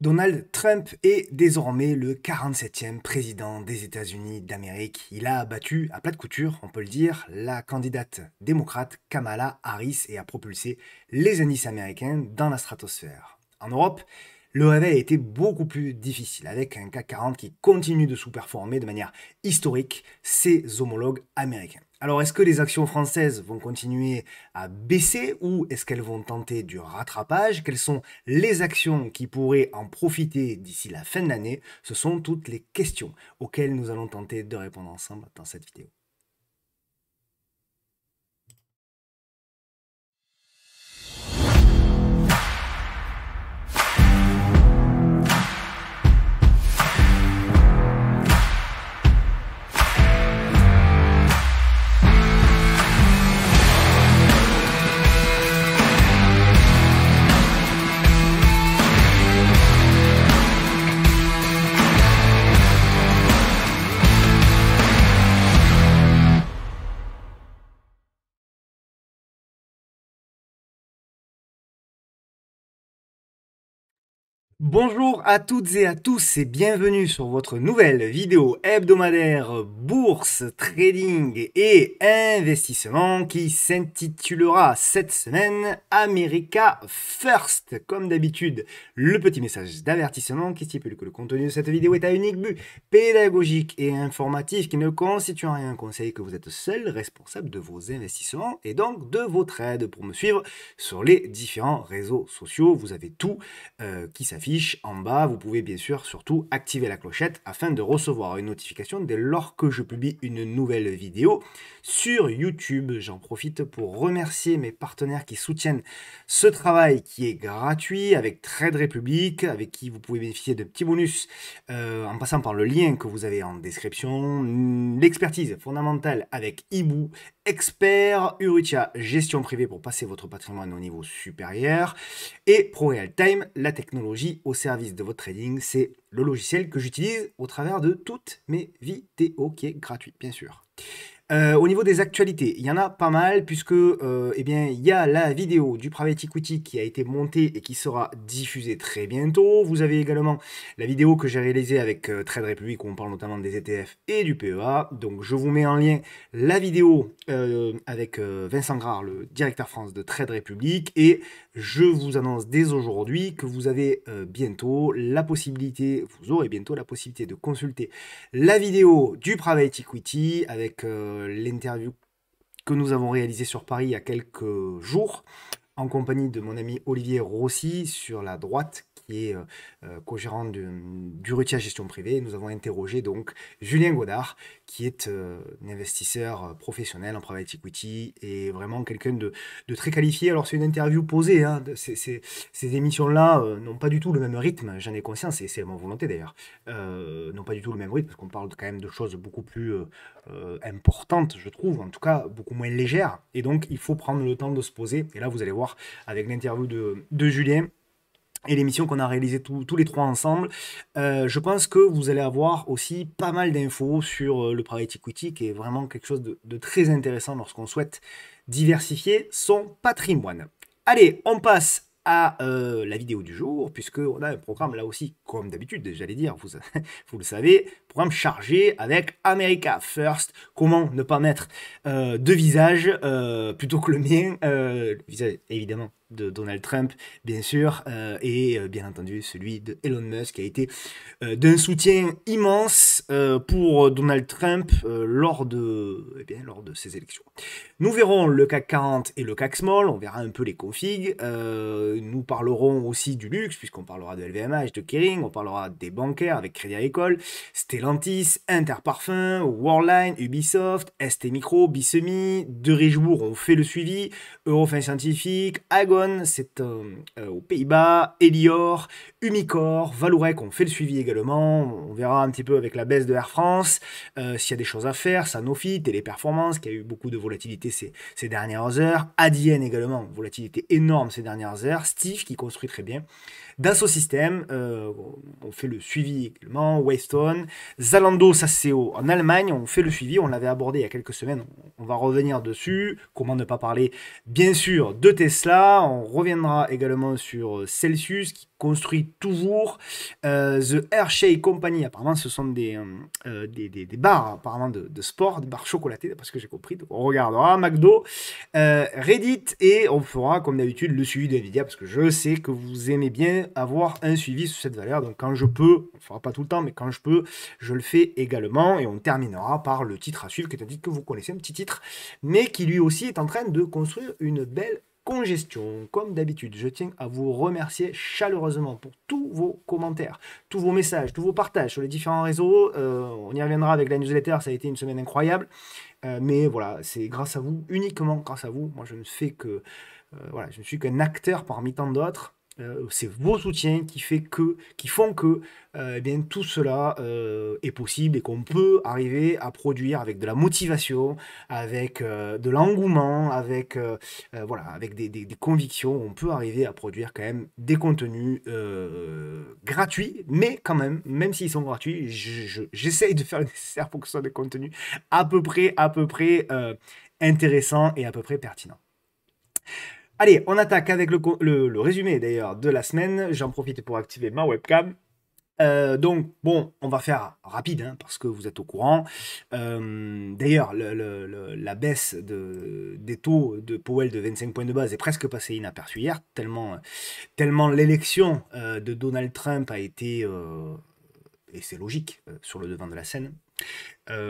Donald Trump est désormais le 47e président des États-Unis d'Amérique. Il a battu à plat de couture, on peut le dire, la candidate démocrate Kamala Harris et a propulsé les indices américains dans la stratosphère. En Europe, le réveil a été beaucoup plus difficile, avec un CAC 40 qui continue de sous-performer de manière historique ses homologues américains. Alors, est-ce que les actions françaises vont continuer à baisser ou est-ce qu'elles vont tenter du rattrapage Quelles sont les actions qui pourraient en profiter d'ici la fin de l'année Ce sont toutes les questions auxquelles nous allons tenter de répondre ensemble dans cette vidéo. Bonjour à toutes et à tous et bienvenue sur votre nouvelle vidéo hebdomadaire bourse, trading et investissement qui s'intitulera cette semaine America First. Comme d'habitude, le petit message d'avertissement qui stipule que le contenu de cette vidéo est à unique but pédagogique et informatif qui ne constitue en rien un conseil que vous êtes seul responsable de vos investissements et donc de votre aide. Pour me suivre sur les différents réseaux sociaux, vous avez tout euh, qui s'affiche en bas, vous pouvez bien sûr surtout activer la clochette afin de recevoir une notification dès lors que je publie une nouvelle vidéo sur YouTube. J'en profite pour remercier mes partenaires qui soutiennent ce travail qui est gratuit avec Trade Republic, avec qui vous pouvez bénéficier de petits bonus euh, en passant par le lien que vous avez en description, l'expertise fondamentale avec Ibu expert Urutia, gestion privée pour passer votre patrimoine au niveau supérieur et Real Time, la technologie au service de votre trading, c'est le logiciel que j'utilise au travers de toutes mes vidéos qui est gratuit bien sûr. Euh, au niveau des actualités, il y en a pas mal puisque euh, eh bien, il y a la vidéo du private equity qui a été montée et qui sera diffusée très bientôt. Vous avez également la vidéo que j'ai réalisée avec euh, Trade Republic où on parle notamment des ETF et du PEA. Donc je vous mets en lien la vidéo avec Vincent Grard, le directeur France de Trade Republic et je vous annonce dès aujourd'hui que vous avez bientôt la possibilité, vous aurez bientôt la possibilité de consulter la vidéo du private equity avec euh, l'interview que nous avons réalisée sur Paris il y a quelques jours en compagnie de mon ami Olivier Rossi sur la droite qui est euh, euh, co-gérant du, du à Gestion Privée. Nous avons interrogé donc Julien Godard, qui est euh, un investisseur professionnel en private equity et vraiment quelqu'un de, très qualifié. Alors c'est une interview posée, hein, ces, émissions-là n'ont pas du tout le même rythme, j'en ai conscience, et c'est mon volonté d'ailleurs, n'ont pas du tout le même rythme, parce qu'on parle quand même de choses beaucoup plus importantes, je trouve, en tout cas beaucoup moins légères. Et donc il faut prendre le temps de se poser, et là vous allez voir avec l'interview de Julien, et l'émission qu'on a réalisée tous les trois ensemble. Euh, je pense que vous allez avoir aussi pas mal d'infos sur euh, le private equity, qui est vraiment quelque chose de, très intéressant lorsqu'on souhaite diversifier son patrimoine. Allez, on passe à euh, la vidéo du jour, puisque on a un programme là aussi, comme d'habitude, j'allais dire, vous, vous le savez, programme chargé avec America First. Comment ne pas mettre deux visages plutôt que le mien Le visage, évidemment, de Donald Trump, bien sûr, euh, et euh, bien entendu celui de Elon Musk, qui a été euh, d'un soutien immense pour Donald Trump lors, de, eh bien, lors de ces élections. Nous verrons le CAC 40 et le CAC Small, on verra un peu les configs, nous parlerons aussi du luxe, puisqu'on parlera de LVMH, de Kering, on parlera des bancaires avec Crédit Agricole, Stellantis, Interparfum, Warline Ubisoft, ST Micro, Bissemi, De Rijour, on fait le suivi, Eurofin Scientifique, Agor, c'est euh, euh, aux Pays-Bas, Elior, Umicore, Valourec, on fait le suivi également, on verra un petit peu avec la baisse de Air France, euh, s'il y a des choses à faire, Sanofi, Téléperformance, qui a eu beaucoup de volatilité ces, dernières heures, Adyen également, volatilité énorme ces dernières heures, Steve qui construit très bien, dans ce système, euh, on fait le suivi également, Waystone, Zalando Saseo en Allemagne, on fait le suivi, on l'avait abordé il y a quelques semaines, on va revenir dessus, comment ne pas parler bien sûr de Tesla, on reviendra également sur euh, Celsius qui construit toujours, euh, The Hershey Company, apparemment ce sont des, des, bars apparemment de, de, sport, des bars chocolatés, parce que j'ai compris, on regardera McDo, Reddit, et on fera comme d'habitude le suivi de parce que je sais que vous aimez bien avoir un suivi sous cette valeur. Donc quand je peux, on ne fera pas tout le temps, mais quand je peux, je le fais également. Et on terminera par le titre à suivre, qui est un titre que vous connaissez, un petit titre, mais qui lui aussi est en train de construire une belle congestion. Comme d'habitude, je tiens à vous remercier chaleureusement pour tous vos commentaires, tous vos messages, tous vos partages sur les différents réseaux. Euh, on y reviendra avec la newsletter, ça a été une semaine incroyable. Euh, mais voilà, c'est grâce à vous, uniquement grâce à vous. Moi, je ne fais que... Euh, voilà, je ne suis qu'un acteur parmi tant d'autres. Euh, c'est vos soutiens qui, font que euh, eh tout cela euh, est possible et qu'on peut arriver à produire avec de la motivation, avec de l'engouement, avec, des, convictions. On peut arriver à produire quand même des contenus gratuits, mais quand même, même s'ils sont gratuits, j'essaye de faire le nécessaire pour que ce soit des contenus à peu près, à peu près intéressants et à peu près pertinents. Allez, on attaque avec le, résumé d'ailleurs de la semaine. J'en profite pour activer ma webcam. Euh, donc, bon, on va faire rapide, hein, parce que vous êtes au courant. Euh, d'ailleurs, la baisse des taux de Powell de 25 points de base est presque passée inaperçue hier, tellement, tellement l'élection euh, de Donald Trump a été, et c'est logique, sur le devant de la scène.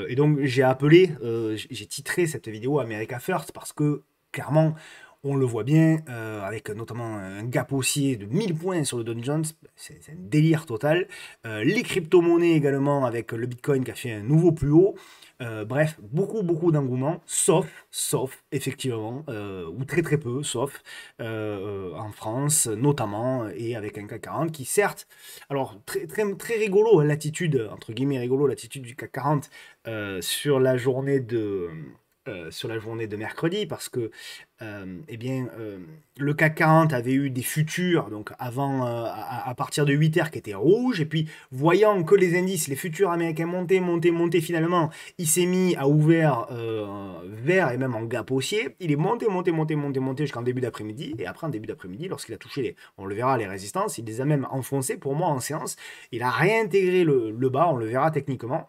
et donc, j'ai appelé, j'ai titré cette vidéo America First, parce que, clairement, on le voit bien, euh, avec notamment un gap haussier de 1000 points sur le Dungeons, Jones, c'est un délire total. Euh, les crypto-monnaies également, avec le Bitcoin qui a fait un nouveau plus haut. Euh, bref, beaucoup, beaucoup d'engouement, sauf, sauf, effectivement, ou très, très peu, sauf en France, notamment, et avec un CAC 40 qui, certes, alors, très, très, très rigolo, l'attitude, entre guillemets rigolo, l'attitude du CAC 40 sur la journée de euh, sur la journée de mercredi parce que euh, eh bien, euh, le CAC 40 avait eu des futurs donc avant, euh, à, partir de 8 heures qui étaient rouges et puis voyant que les indices, les futurs américains montaient, montaient, montaient finalement, il s'est mis à ouvert vert et même en gap haussier. Il est monté, monté, monté, monté, monté jusqu'en début d'après-midi et après en début d'après-midi, lorsqu'il a touché, les, on le verra, les résistances, il les a même enfoncées pour moi en séance. Il a réintégré le bas, on le verra techniquement.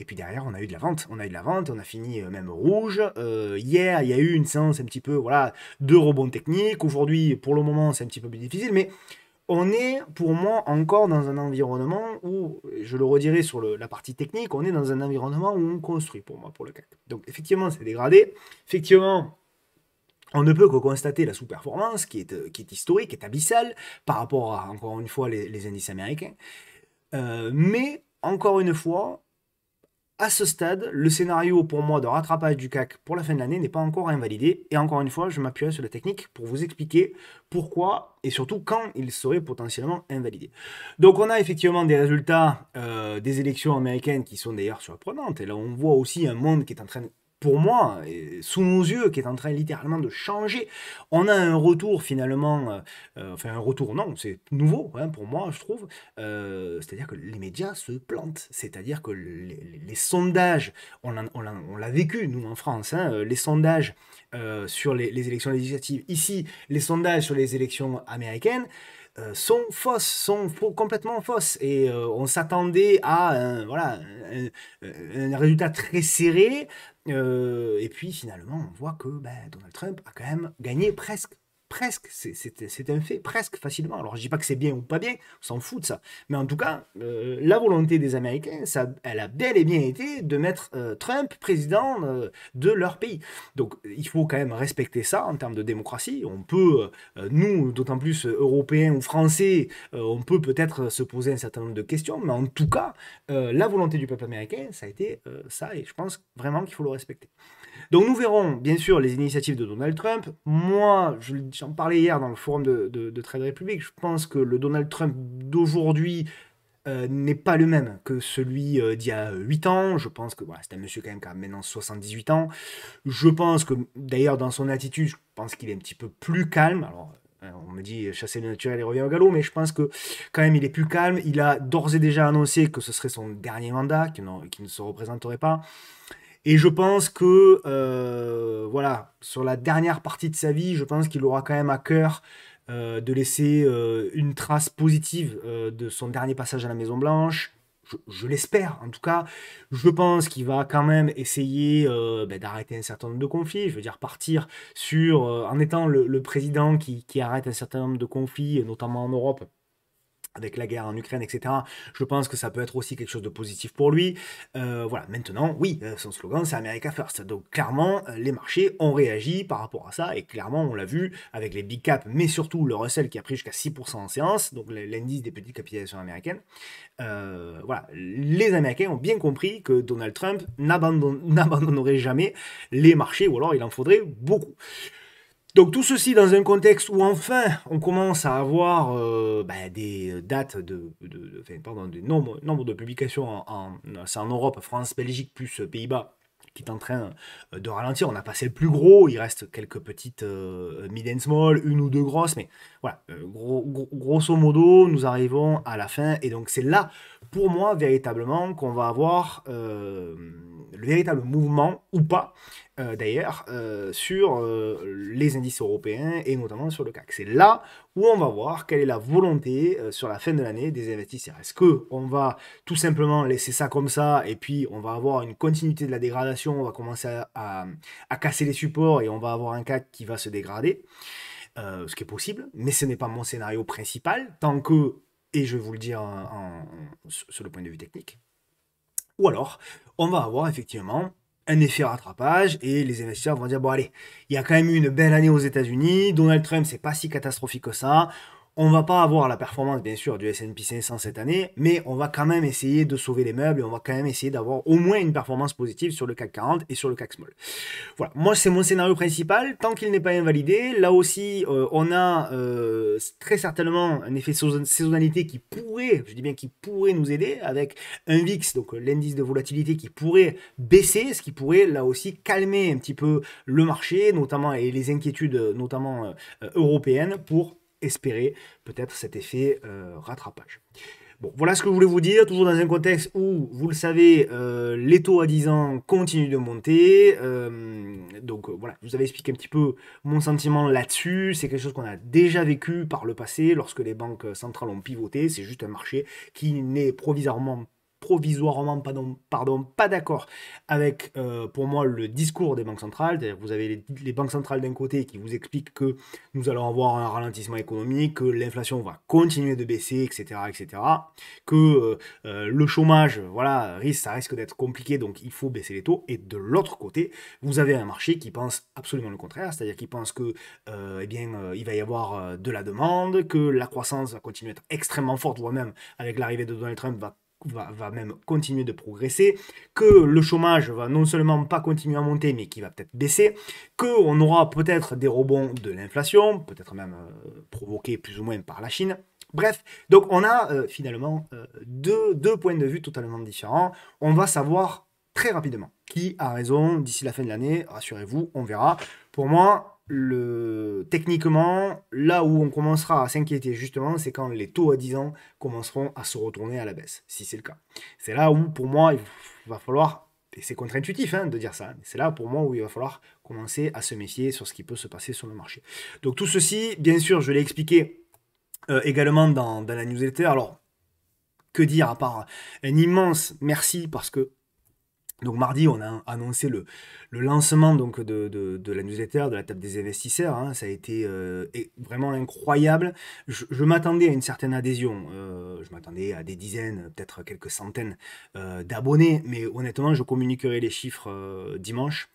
Et puis derrière, on a eu de la vente. On a eu de la vente, on a fini euh, même rouge. Euh, hier, il y a eu une séance un petit peu voilà, de rebond technique. Aujourd'hui, pour le moment, c'est un petit peu plus difficile. Mais on est, pour moi, encore dans un environnement où, je le redirai sur la partie technique, on est dans un environnement où on construit, pour moi, pour le CAC. Donc effectivement, c'est dégradé. Effectivement, on ne peut que constater la sous-performance qui est, euh, qui est historique, qui est abyssale par rapport à, encore une fois, les, indices américains. mais, encore une fois, à ce stade, le scénario pour moi de rattrapage du CAC pour la fin de l'année n'est pas encore invalidé. Et encore une fois, je m'appuierai sur la technique pour vous expliquer pourquoi et surtout quand il serait potentiellement invalidé. Donc on a effectivement des résultats euh, des élections américaines qui sont d'ailleurs surprenantes. Et là, on voit aussi un monde qui est en train pour moi, sous nos yeux, qui est en train littéralement de changer. On a un retour finalement, euh, euh, enfin un retour non, c'est nouveau hein, pour moi, je trouve. Euh, c'est-à-dire que les médias se plantent, c'est-à-dire que les, sondages, on, l'a vécu nous en France, hein, les sondages sur les, élections législatives ici, les sondages sur les élections américaines sont fausses, sont complètement fausses. Et on s'attendait à voilà, un, résultat très serré euh, et puis finalement, on voit que ben, Donald Trump a quand même gagné presque presque, c'est un fait, presque facilement. Alors je dis pas que c'est bien ou pas bien, on s'en fout de ça. Mais en tout cas, euh, la volonté des Américains, ça, elle a bel et bien été de mettre euh, Trump président euh, de leur pays. Donc il faut quand même respecter ça en termes de démocratie. On peut, nous, d'autant plus Européens ou Français, on peut peut-être se poser un certain nombre de questions, mais en tout cas, la volonté du peuple américain, ça a été ça, et je pense vraiment qu'il faut le respecter. Donc nous verrons bien sûr les initiatives de Donald Trump. Moi, j'en parlais hier dans le forum de, de Trade Republic, je pense que le Donald Trump d'aujourd'hui euh, n'est pas le même que celui euh, d'il y a 8 ans. Je pense que voilà, c'est un monsieur quand même qui a maintenant 78 ans. Je pense que d'ailleurs dans son attitude, je pense qu'il est un petit peu plus calme. Alors euh, on me dit chasser le naturel et revient au galop, mais je pense que quand même il est plus calme. Il a d'ores et déjà annoncé que ce serait son dernier mandat, qu'il ne se représenterait pas. Et je pense que, euh, voilà, sur la dernière partie de sa vie, je pense qu'il aura quand même à cœur euh, de laisser euh, une trace positive de son dernier passage à la Maison Blanche. Je, l'espère, en tout cas. Je pense qu'il va quand même essayer ben, d'arrêter un certain nombre de conflits. Je veux dire, partir sur, en étant le, président qui, qui, arrête un certain nombre de conflits, notamment en Europe avec la guerre en Ukraine, etc. Je pense que ça peut être aussi quelque chose de positif pour lui. Euh, voilà, maintenant, oui, euh, son slogan, c'est America First. Donc clairement, euh, les marchés ont réagi par rapport à ça, et clairement, on l'a vu avec les big caps, mais surtout le Russell qui a pris jusqu'à 6% en séance, donc l'indice des petites capitalisations américaines. voilà, les Américains ont bien compris que Donald Trump n'abandonnerait jamais les marchés, ou alors il en faudrait beaucoup. Donc tout ceci dans un contexte où enfin on commence à avoir euh, bah, des euh, dates de, pardon, des nombres, de publications en, en, Europe, France, Belgique plus euh, Pays-Bas qui est en train de ralentir. On a passé le plus gros, il reste quelques petites mid and small, une ou deux grosses, mais voilà, grosso modo, nous arrivons à la fin, et donc c'est là pour moi, véritablement, qu'on va avoir euh, le véritable mouvement, ou pas, euh, d'ailleurs, euh, sur les indices européens et notamment sur le CAC. C'est là où on va voir quelle est la volonté sur la fin de l'année des investisseurs. Est-ce qu'on va tout simplement laisser ça comme ça et puis on va avoir une continuité de la dégradation, on va commencer à, casser les supports et on va avoir un CAC qui va se dégrader ce qui est possible, mais ce n'est pas mon scénario principal. Tant que et je vais vous le dire sur le point de vue technique. Ou alors, on va avoir effectivement un effet rattrapage et les investisseurs vont dire bon allez, il y a quand même eu une belle année aux États-Unis, Donald Trump c'est pas si catastrophique que ça, on va pas avoir la performance, bien sûr, du S&P 500 cette année, mais on va quand même essayer de sauver les meubles et on va quand même essayer d'avoir au moins une performance positive sur le CAC 40 et sur le CAC Small. Voilà, moi, c'est mon scénario principal. Tant qu'il n'est pas invalidé, là aussi, euh, on a euh, très certainement un effet saisonnalité qui pourrait, je dis bien qui pourrait nous aider avec un VIX, donc euh, l'indice de volatilité qui pourrait baisser, ce qui pourrait là aussi calmer un petit peu le marché, notamment et les inquiétudes, notamment européennes, pour espérer peut-être cet effet euh, rattrapage. Bon, voilà ce que je voulais vous dire, toujours dans un contexte où, vous le savez, euh, les taux à 10 ans continuent de monter. Euh, donc voilà, je vous avais expliqué un petit peu mon sentiment là-dessus. C'est quelque chose qu'on a déjà vécu par le passé lorsque les banques centrales ont pivoté. C'est juste un marché qui n'est provisoirement provisoirement pardon, pardon, pas d'accord avec, euh, pour moi, le discours des banques centrales. Vous avez les, banques centrales d'un côté qui vous expliquent que nous allons avoir un ralentissement économique, que l'inflation va continuer de baisser, etc., etc., que euh, euh, le chômage, voilà, risque, ça risque d'être compliqué, donc il faut baisser les taux. Et de l'autre côté, vous avez un marché qui pense absolument le contraire, c'est-à-dire qui pense que, eh bien, il va y avoir de la demande, que la croissance va continuer à être extrêmement forte, voire même avec l'arrivée de Donald Trump va va, même continuer de progresser, que le chômage va non seulement pas continuer à monter, mais qui va peut-être baisser, qu'on aura peut-être des rebonds de l'inflation, peut-être même euh, provoqués plus ou moins par la Chine. Bref, donc on a euh, finalement euh, deux, deux points de vue totalement différents. On va savoir très rapidement qui a raison d'ici la fin de l'année. Rassurez-vous, on verra. Pour moi, techniquement, là où on commencera à s'inquiéter justement, c'est quand les taux à 10 ans commenceront à se retourner à la baisse, si c'est le cas. C'est là où, pour moi, il va falloir, et c'est contre-intuitif hein, de dire ça, c'est là pour moi où il va falloir commencer à se méfier sur ce qui peut se passer sur le marché. Donc tout ceci, bien sûr, je l'ai expliqué euh, également dans, dans la newsletter. Alors, que dire à part un immense merci parce que donc mardi, on a annoncé le, lancement donc, de, la newsletter, de la table des investisseurs. Hein. Ça a été euh, vraiment incroyable. Je, m'attendais à une certaine adhésion. Euh, je m'attendais à des dizaines, peut-être quelques centaines euh, d'abonnés. Mais honnêtement, je communiquerai les chiffres dimanche.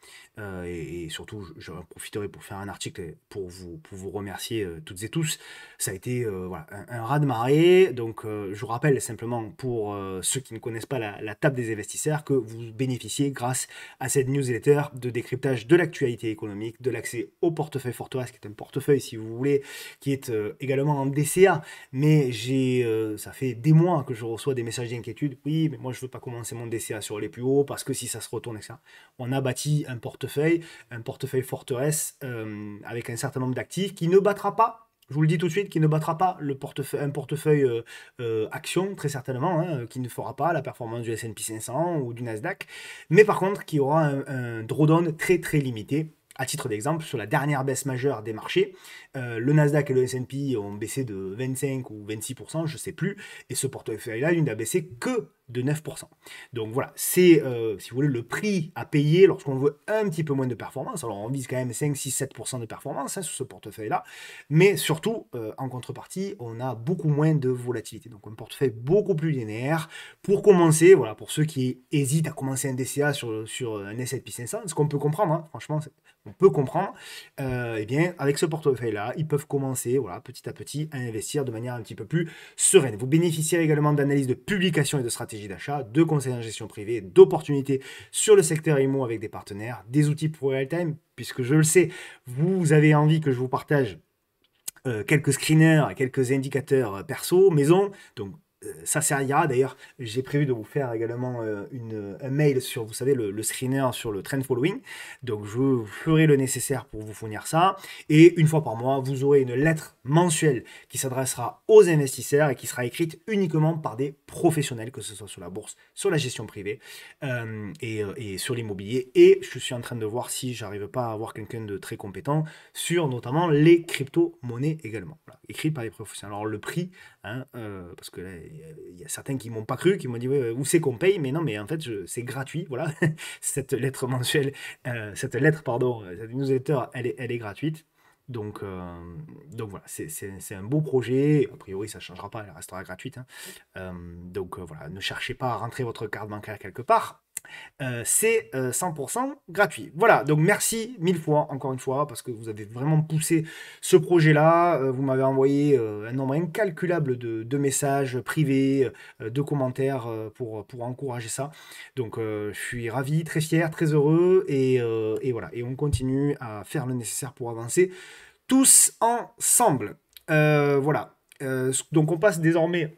Et, surtout, je profiterai pour faire un article pour vous, pour vous remercier toutes et tous ça a été euh, un, rat de marée Donc, euh, je vous rappelle simplement pour euh, ceux qui ne connaissent pas la, table des investisseurs que vous bénéficiez grâce à cette newsletter de décryptage de l'actualité économique, de l'accès au portefeuille forteresse, qui est un portefeuille, si vous voulez, qui est également en DCA. Mais j'ai, ça fait des mois que je reçois des messages d'inquiétude. Oui, mais moi, je ne veux pas commencer mon DCA sur les plus hauts parce que si ça se retourne, etc. On a bâti un portefeuille, un portefeuille forteresse avec un certain nombre d'actifs qui ne battra pas je vous le dis tout de suite, qui ne battra pas le portefeuille, un portefeuille euh, euh, action, très certainement, hein, qui ne fera pas la performance du SP 500 ou du Nasdaq, mais par contre qui aura un, drawdown très très limité. À titre d'exemple, sur la dernière baisse majeure des marchés, euh, le Nasdaq et le S&P ont baissé de 25 ou 26%, je ne sais plus, et ce portefeuille-là, il n'a baissé que de 9%. Donc voilà, c'est, euh, si vous voulez, le prix à payer lorsqu'on veut un petit peu moins de performance. Alors on vise quand même 5, 6, 7% de performance hein, sur ce portefeuille-là, mais surtout, euh, en contrepartie, on a beaucoup moins de volatilité. Donc un portefeuille beaucoup plus linéaire. Pour commencer, voilà, pour ceux qui hésitent à commencer un DCA sur, sur un S&P 500, ce qu'on peut comprendre, hein, franchement, on peut comprendre, euh, eh bien, avec ce portefeuille-là, ils peuvent commencer, voilà, petit à petit, à investir de manière un petit peu plus sereine. Vous bénéficiez également d'analyses de publication et de stratégie d'achat, de conseils en gestion privée, d'opportunités sur le secteur IMO avec des partenaires, des outils pour real-time, puisque je le sais, vous avez envie que je vous partage euh, quelques screeners, quelques indicateurs euh, perso, maison. Donc euh, ça servira. D'ailleurs, j'ai prévu de vous faire également euh, une, un mail sur, vous savez, le, screener sur le trend following. Donc, je ferai le nécessaire pour vous fournir ça. Et une fois par mois, vous aurez une lettre mensuelle qui s'adressera aux investisseurs et qui sera écrite uniquement par des professionnels, que ce soit sur la bourse, sur la gestion privée euh, et, et, sur l'immobilier. Et je suis en train de voir si j'arrive pas à avoir quelqu'un de très compétent sur notamment les crypto-monnaies également, Écrite par des professionnels. Alors, le prix Hein, euh, parce que là, il y a certains qui m'ont pas cru, qui m'ont dit ou où c'est qu'on paye, mais non, mais en fait, c'est gratuit. Voilà, cette lettre mensuelle, euh, cette lettre, pardon, euh, cette newsletter, elle est, elle est gratuite. Donc, donc voilà, c'est un beau projet. A priori, ça ne changera pas, elle restera gratuite. Hein. donc voilà, ne cherchez pas à rentrer votre carte bancaire quelque part. Euh, c'est 100% euh, gratuit. Voilà, donc merci mille fois, encore une fois, parce que vous avez vraiment poussé ce projet-là. Euh, vous m'avez envoyé un nombre incalculable de, messages privés, de commentaires pour, pour encourager ça. Donc je suis ravi, très fier, très heureux, et, et, voilà, et on continue à faire le nécessaire pour avancer tous ensemble. voilà, donc on passe désormais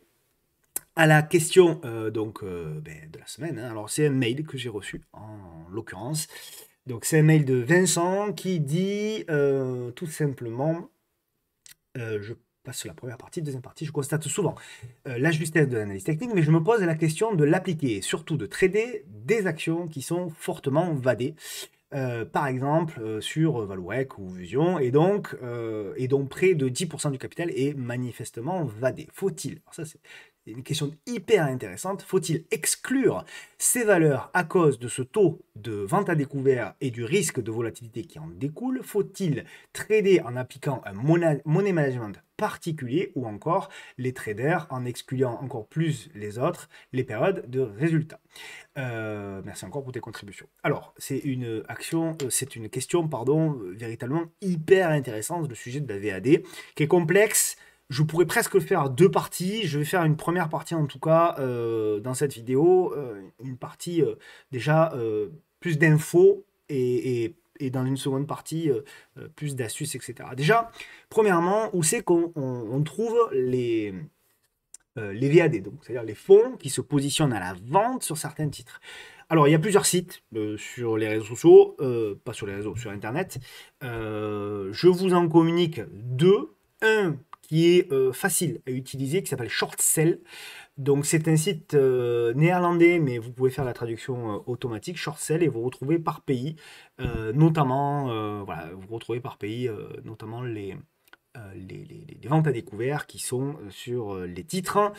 à la question euh, donc, euh, ben, de la semaine. Hein. Alors, c'est un mail que j'ai reçu, en l'occurrence. Donc, c'est un mail de Vincent qui dit euh, tout simplement Je passe sur la première partie, deuxième partie. Je constate souvent la justesse de l'analyse technique, mais je me pose la question de l'appliquer surtout de trader des actions qui sont fortement vadées. par exemple sur Valouec ou Vision, et donc, et donc près de 10% du capital est manifestement vadé. Faut-il, ça une question hyper intéressante. Faut-il exclure ces valeurs à cause de ce taux de vente à découvert et du risque de volatilité qui en découle Faut-il trader en appliquant un money management particulier ou encore les traders en excluant encore plus les autres les périodes de résultats euh, Merci encore pour tes contributions. Alors, c'est une action, euh, c'est une question, pardon, euh, véritablement hyper intéressante, le sujet de la VAD, qui est complexe je pourrais presque faire deux parties. Je vais faire une première partie en tout cas euh, dans cette vidéo, euh, une partie euh, déjà plus d'infos et, dans une seconde partie plus d'astuces, etc. Déjà, premièrement, où c'est qu'on trouve les, les VAD, donc c'est-à-dire les fonds qui se positionnent à la vente sur certains titres. Alors, il y a plusieurs sites sur les réseaux sociaux, pas sur les réseaux, sur Internet. je vous en communique deux. Un qui est euh, facile à utiliser, qui s'appelle ShortSell. Donc c'est un site euh, néerlandais, mais vous pouvez faire la traduction euh, automatique, ShortSell, et vous retrouvez par pays, notamment, voilà, vous retrouvez par pays, notamment les, euh, les, ventes à découvert qui sont euh, sur euh, les titres. Hein.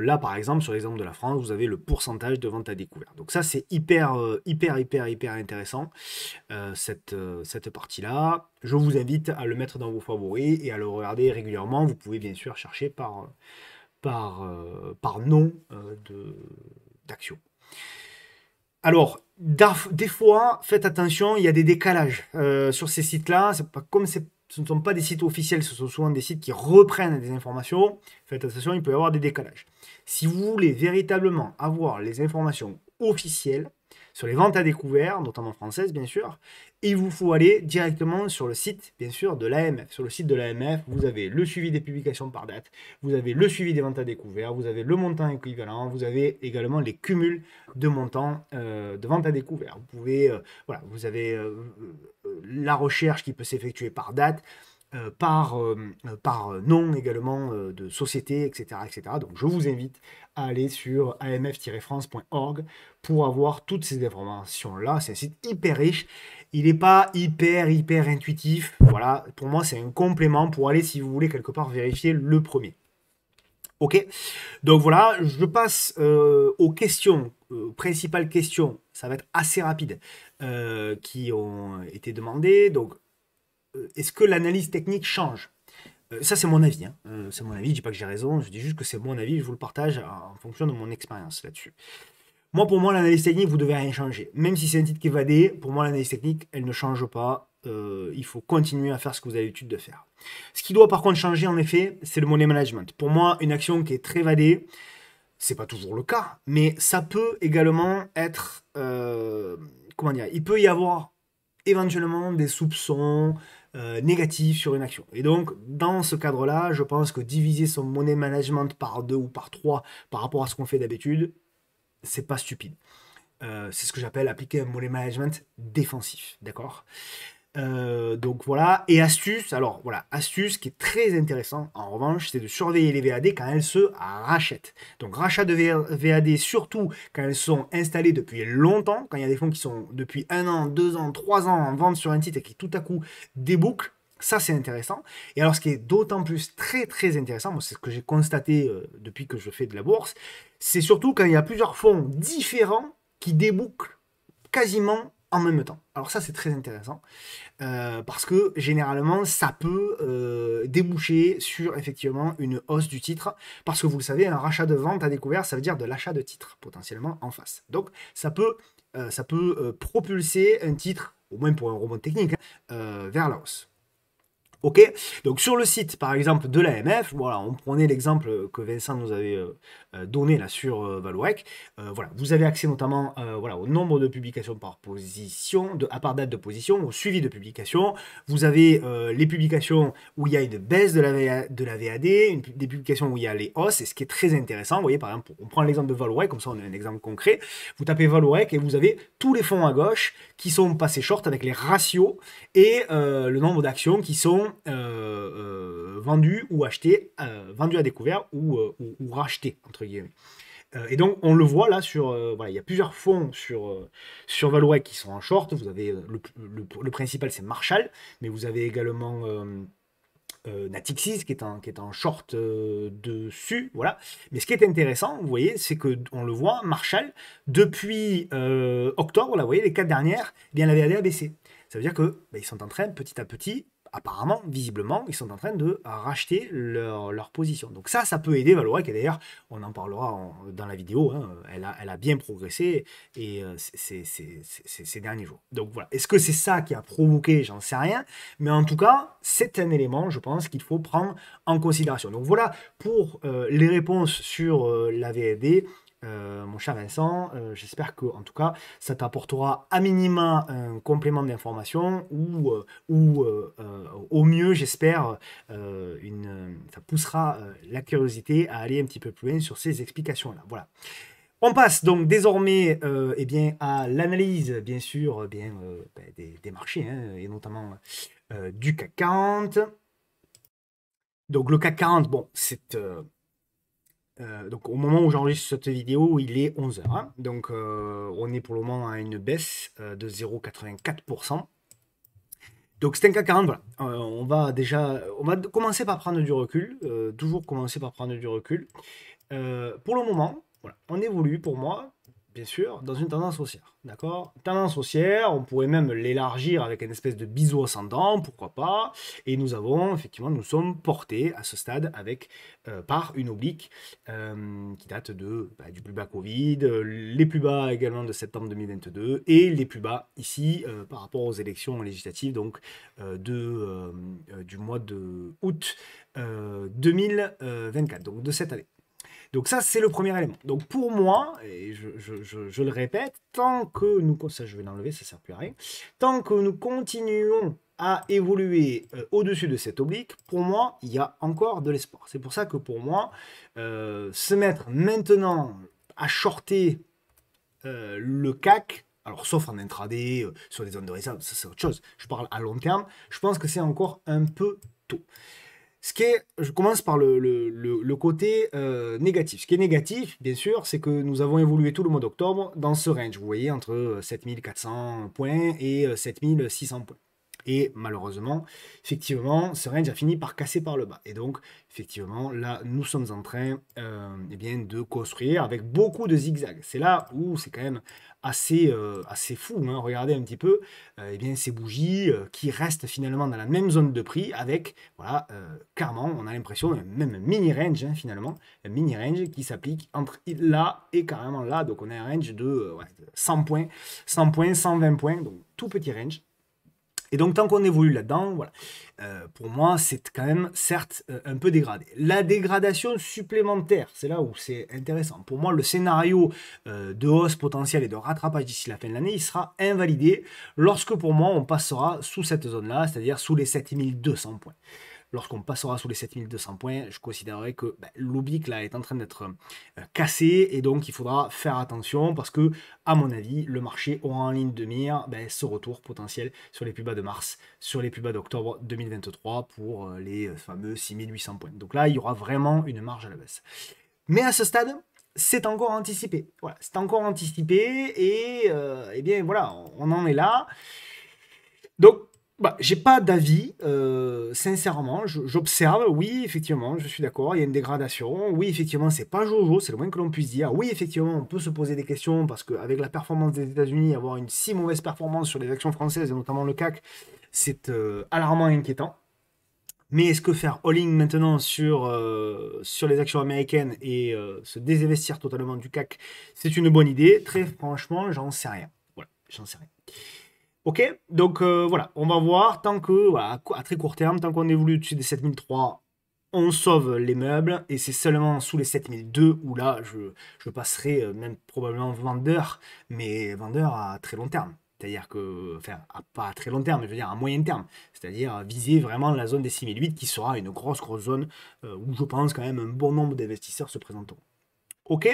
là, par exemple, sur l'exemple de la France, vous avez le pourcentage de ventes à découvert. Donc ça, c'est hyper, hyper, hyper, hyper intéressant, cette, cette partie-là. Je vous invite à le mettre dans vos favoris et à le regarder régulièrement. Vous pouvez bien sûr chercher par, par, par nom d'action. Alors, des fois, faites attention, il y a des décalages sur ces sites-là. C'est pas comme c'est ce ne sont pas des sites officiels, ce sont souvent des sites qui reprennent des informations. Faites attention, il peut y avoir des décalages. Si vous voulez véritablement avoir les informations officielles, sur les ventes à découvert, notamment françaises bien sûr. Il vous faut aller directement sur le site, bien sûr, de l'AMF. Sur le site de l'AMF, vous avez le suivi des publications par date, vous avez le suivi des ventes à découvert, vous avez le montant équivalent, vous avez également les cumuls de montants euh, de ventes à découvert. Vous pouvez, euh, voilà, vous avez euh, la recherche qui peut s'effectuer par date. Euh, par, euh, par nom également euh, de société, etc., etc. Donc je vous invite à aller sur amf-france.org pour avoir toutes ces informations-là. C'est un site hyper riche. Il n'est pas hyper, hyper intuitif. Voilà, pour moi, c'est un complément pour aller, si vous voulez, quelque part vérifier le premier. Ok Donc voilà, je passe aux questions, principales questions. Ça va être assez rapide, qui ont été demandées. Donc, euh, est-ce que l'analyse technique change euh, ça, c'est mon avis. Hein. Euh, c'est mon avis. Je dis pas que j'ai raison. Je dis juste que c'est mon avis. Je vous le partage en fonction de mon expérience là-dessus. Moi, pour moi, l'analyse technique, vous ne devez rien changer. Même si c'est un titre qui est vadé, pour moi, l'analyse technique, elle ne change pas. il faut continuer à faire ce que vous avez l'habitude de faire. Ce qui doit par contre changer, en effet, c'est le money management. Pour moi, une action qui est très vadée, c'est pas toujours le cas, mais ça peut également être. comment dire Il peut y avoir éventuellement des soupçons, euh, négatif sur une action. Et donc, dans ce cadre-là, je pense que diviser son money management par deux ou par trois par rapport à ce qu'on fait d'habitude, c'est pas stupide. Euh, c'est ce que j'appelle appliquer un money management défensif, d'accord euh, donc voilà, et astuce, alors voilà, astuce qui est très intéressant en revanche, c'est de surveiller les VAD quand elles se rachètent. Donc rachat de VAD surtout quand elles sont installées depuis longtemps, quand il y a des fonds qui sont depuis un an, deux ans, trois ans en vente sur un titre et qui tout à coup débouclent, ça, c'est intéressant. Et alors, ce qui est d'autant plus très, très intéressant, c'est ce que j'ai constaté euh, depuis que je fais de la bourse, c'est surtout quand il y a plusieurs fonds différents qui débouclent quasiment en même temps. Alors ça c'est très intéressant euh, parce que généralement ça peut euh, déboucher sur effectivement une hausse du titre parce que vous le savez un rachat de vente à découvert ça veut dire de l'achat de titres potentiellement en face. Donc ça peut euh, ça peut propulser un titre au moins pour un robot technique hein, vers la hausse. Ok Donc sur le site, par exemple, de l'AMF, voilà, on prenait l'exemple que Vincent nous avait euh, euh, donné là sur euh, Valorec. voilà, vous avez accès notamment voilà, au nombre de publications par position, de, à part date de position, au suivi de publication. Vous avez les publications où il y a une baisse de la, de la VAD, une, des publications où il y a les hausses, et ce qui est très intéressant, vous voyez, par exemple, on prend l'exemple de Valorec, comme ça on a un exemple concret. Vous tapez Valorec et vous avez tous les fonds à gauche qui sont passés short avec les ratios et le nombre d'actions qui sont vendu euh, vendus ou achetés, euh, vendus à découvert euh, ou, ou, rachetés, entre guillemets et donc, on le voit là sur. il y a plusieurs fonds sur, sur qui sont en short. Vous avez le, principal, c'est Marshall, mais vous avez également. Euh, Natixis qui est en, qui est en short dessus, voilà. Mais ce qui est intéressant, vous voyez, c'est que on le voit, Marshall, depuis octobre, là, vous voyez, les quatre dernières, eh bien, la VAD a baissé. Ça veut dire que bah, ils sont en train petit à petit apparemment, visiblement, ils sont en train de racheter leur, position. Donc ça, ça peut aider Valorec, et d'ailleurs, on en parlera dans la vidéo, hein, elle, a, bien progressé et euh, ces derniers jours. Donc voilà, est-ce que c'est ça qui a provoqué, j'en sais rien, mais en tout cas, c'est un élément, je pense, qu'il faut prendre en considération. Donc voilà pour euh, les réponses sur euh, la VFD. Euh, mon cher Vincent. Euh, j'espère que, en tout cas, ça t'apportera à minima un complément d'information ou, euh, ou au mieux, j'espère, ça poussera la curiosité à aller un petit peu plus loin sur ces explications-là. Voilà. On passe donc désormais eh bien, à l'analyse, bien sûr, bien, ben, des, marchés, hein, et notamment du CAC 40. Donc le CAC 40, bon, c'est euh, donc au moment où j'enregistre cette vidéo, il est 11h. Hein. donc euh, on est pour le moment à une baisse euh, de 0,84%. Donc c'est un cas 40, on va déjà, on va commencer par prendre du recul, toujours commencer par prendre du recul. pour le moment, on évolue pour moi bien sûr, dans une tendance haussière. D'accord Tendance haussière, on pourrait même l'élargir avec une espèce de bisou ascendant, pourquoi pas. Et nous avons, effectivement, nous sommes portés à ce stade avec, euh, par une oblique euh, qui date de, bah, du plus bas Covid, euh, les plus bas également de septembre 2022, et les plus bas ici par rapport aux élections législatives, donc de, du mois de août 2024, donc de cette année. Donc ça, c'est le premier élément. Donc pour moi, et je, le répète, tant que nous... Ça, je vais l'enlever, ça sert plus rien. Tant que nous continuons à évoluer euh, au-dessus de cette oblique, pour moi, il y a encore de l'espoir. C'est pour ça que pour moi, euh, se mettre maintenant à shorter euh, le CAC, alors sauf en intraday, sur des zones de réserve, ça c'est autre chose. Je parle à long terme. Je pense que c'est encore un peu tôt. Ce qui est, je commence par le, côté euh, négatif. Ce qui est négatif, bien sûr, c'est que nous avons évolué tout le mois d'octobre dans ce range, vous voyez, entre 7400 euh, points et 7600 euh, points. Et malheureusement, effectivement, ce range a fini par casser par le bas. Et donc, effectivement, là, nous sommes en train eh bien, de construire avec beaucoup de zigzags. C'est là où c'est quand même assez, euh, assez fou. Hein. Regardez un petit peu et euh, eh bien, ces bougies euh, qui restent finalement dans la même zone de prix avec, voilà, carrément, on a l'impression même mini range hein, finalement, un mini range qui s'applique entre là et carrément là. Donc on a un range de, de 100 points, 100 points, 120 points, donc tout petit range. Et donc, tant qu'on évolue là-dedans, voilà, euh, pour moi, c'est quand même, certes, euh, un peu dégradé. La dégradation supplémentaire, c'est là où c'est intéressant. Pour moi, le scénario euh, de hausse potentielle et de rattrapage d'ici la fin de l'année, il sera invalidé lorsque, pour moi, on passera sous cette zone-là, c'est-à-dire sous les 7200 points lorsqu'on passera sous les 7200 points, je considérerai que ben, là est en train d'être euh, cassé et donc il faudra faire attention parce que, à mon avis, le marché aura en ligne de mire ben, ce retour potentiel sur les plus bas de mars, sur les plus bas d'octobre 2023 pour euh, les euh, fameux 6800 points. Donc là, il y aura vraiment une marge à la baisse. Mais à ce stade, c'est encore anticipé. Voilà, c'est encore anticipé et, eh bien voilà, on en est là. Donc bah, j'ai pas d'avis, euh, sincèrement. J'observe, oui, effectivement, je suis d'accord, il y a une dégradation. Oui, effectivement, c'est pas Jojo, c'est le moins que l'on puisse dire. Oui, effectivement, on peut se poser des questions parce qu'avec la performance des États-Unis, avoir une si mauvaise performance sur les actions françaises et notamment le CAC, c'est euh, alarmant et inquiétant. Mais est-ce que faire all-in maintenant sur, euh, sur les actions américaines et se désinvestir totalement du CAC, c'est une bonne idée Très franchement, j'en sais rien. Voilà, j'en sais rien. Ok, donc euh, voilà, on va voir tant que, à, très court terme, tant qu'on évolue au-dessus des 7003, on sauve les meubles, et c'est seulement sous les 7002 où là, je, passerai euh, même probablement vendeur, mais vendeur à très long terme. C'est-à-dire que, enfin, à pas à très long terme, mais je veux dire à moyen terme. C'est-à-dire viser vraiment la zone des 6008 qui sera une grosse, grosse zone euh, où je pense quand même un bon nombre d'investisseurs se présenteront. Ok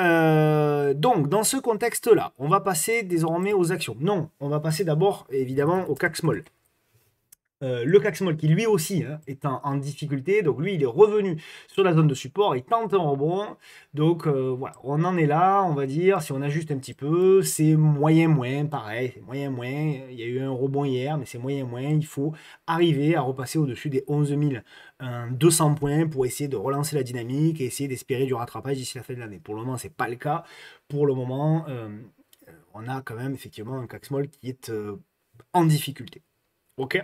euh, donc, dans ce contexte-là, on va passer désormais aux actions. Non, on va passer d'abord, évidemment, au CAC small. Euh, le CAC qui lui aussi hein, est en, difficulté. Donc lui, il est revenu sur la zone de support, il tente un rebond. Donc euh, voilà, on en est là, on va dire, si on ajuste un petit peu, c'est moyen moins pareil, c'est moyen moins. Il y a eu un rebond hier, mais c'est moyen moins Il faut arriver à repasser au-dessus des 11 200 euh, points pour essayer de relancer la dynamique et essayer d'espérer du rattrapage d'ici la fin de l'année. Pour le moment, c'est pas le cas. Pour le moment, on a quand même effectivement un CAC qui est en difficulté. Ok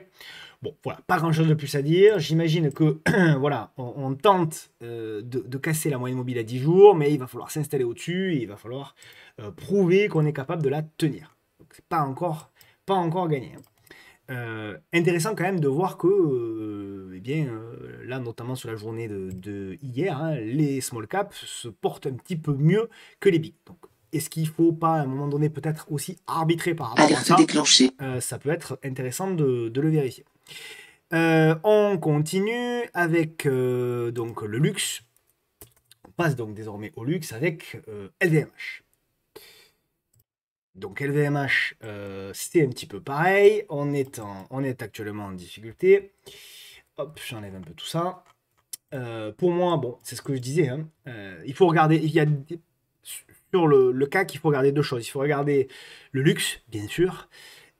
Bon, voilà, pas grand-chose de plus à dire. J'imagine que, voilà, on, tente euh, de, casser la moyenne mobile à 10 jours, mais il va falloir s'installer au-dessus et il va falloir euh, prouver qu'on est capable de la tenir. c'est pas encore, pas encore gagné. Hein. Euh, intéressant quand même de voir que, eh bien, là, notamment sur la journée de, hier, hein, les small caps se portent un petit peu mieux que les big est-ce qu'il ne faut pas, à un moment donné, peut-être aussi arbitrer par rapport à ça euh, ça peut être intéressant de, le vérifier. Euh, on continue avec euh, donc le luxe. On passe donc désormais au luxe avec LVMH. Donc LVMH, c'était un petit peu pareil. On est, on est actuellement en difficulté. Hop, j'enlève un peu tout ça. pour moi, bon, c'est ce que je disais. Hein. il faut regarder. Il y a sur le, CAC, il faut regarder deux choses. Il faut regarder le luxe, bien sûr,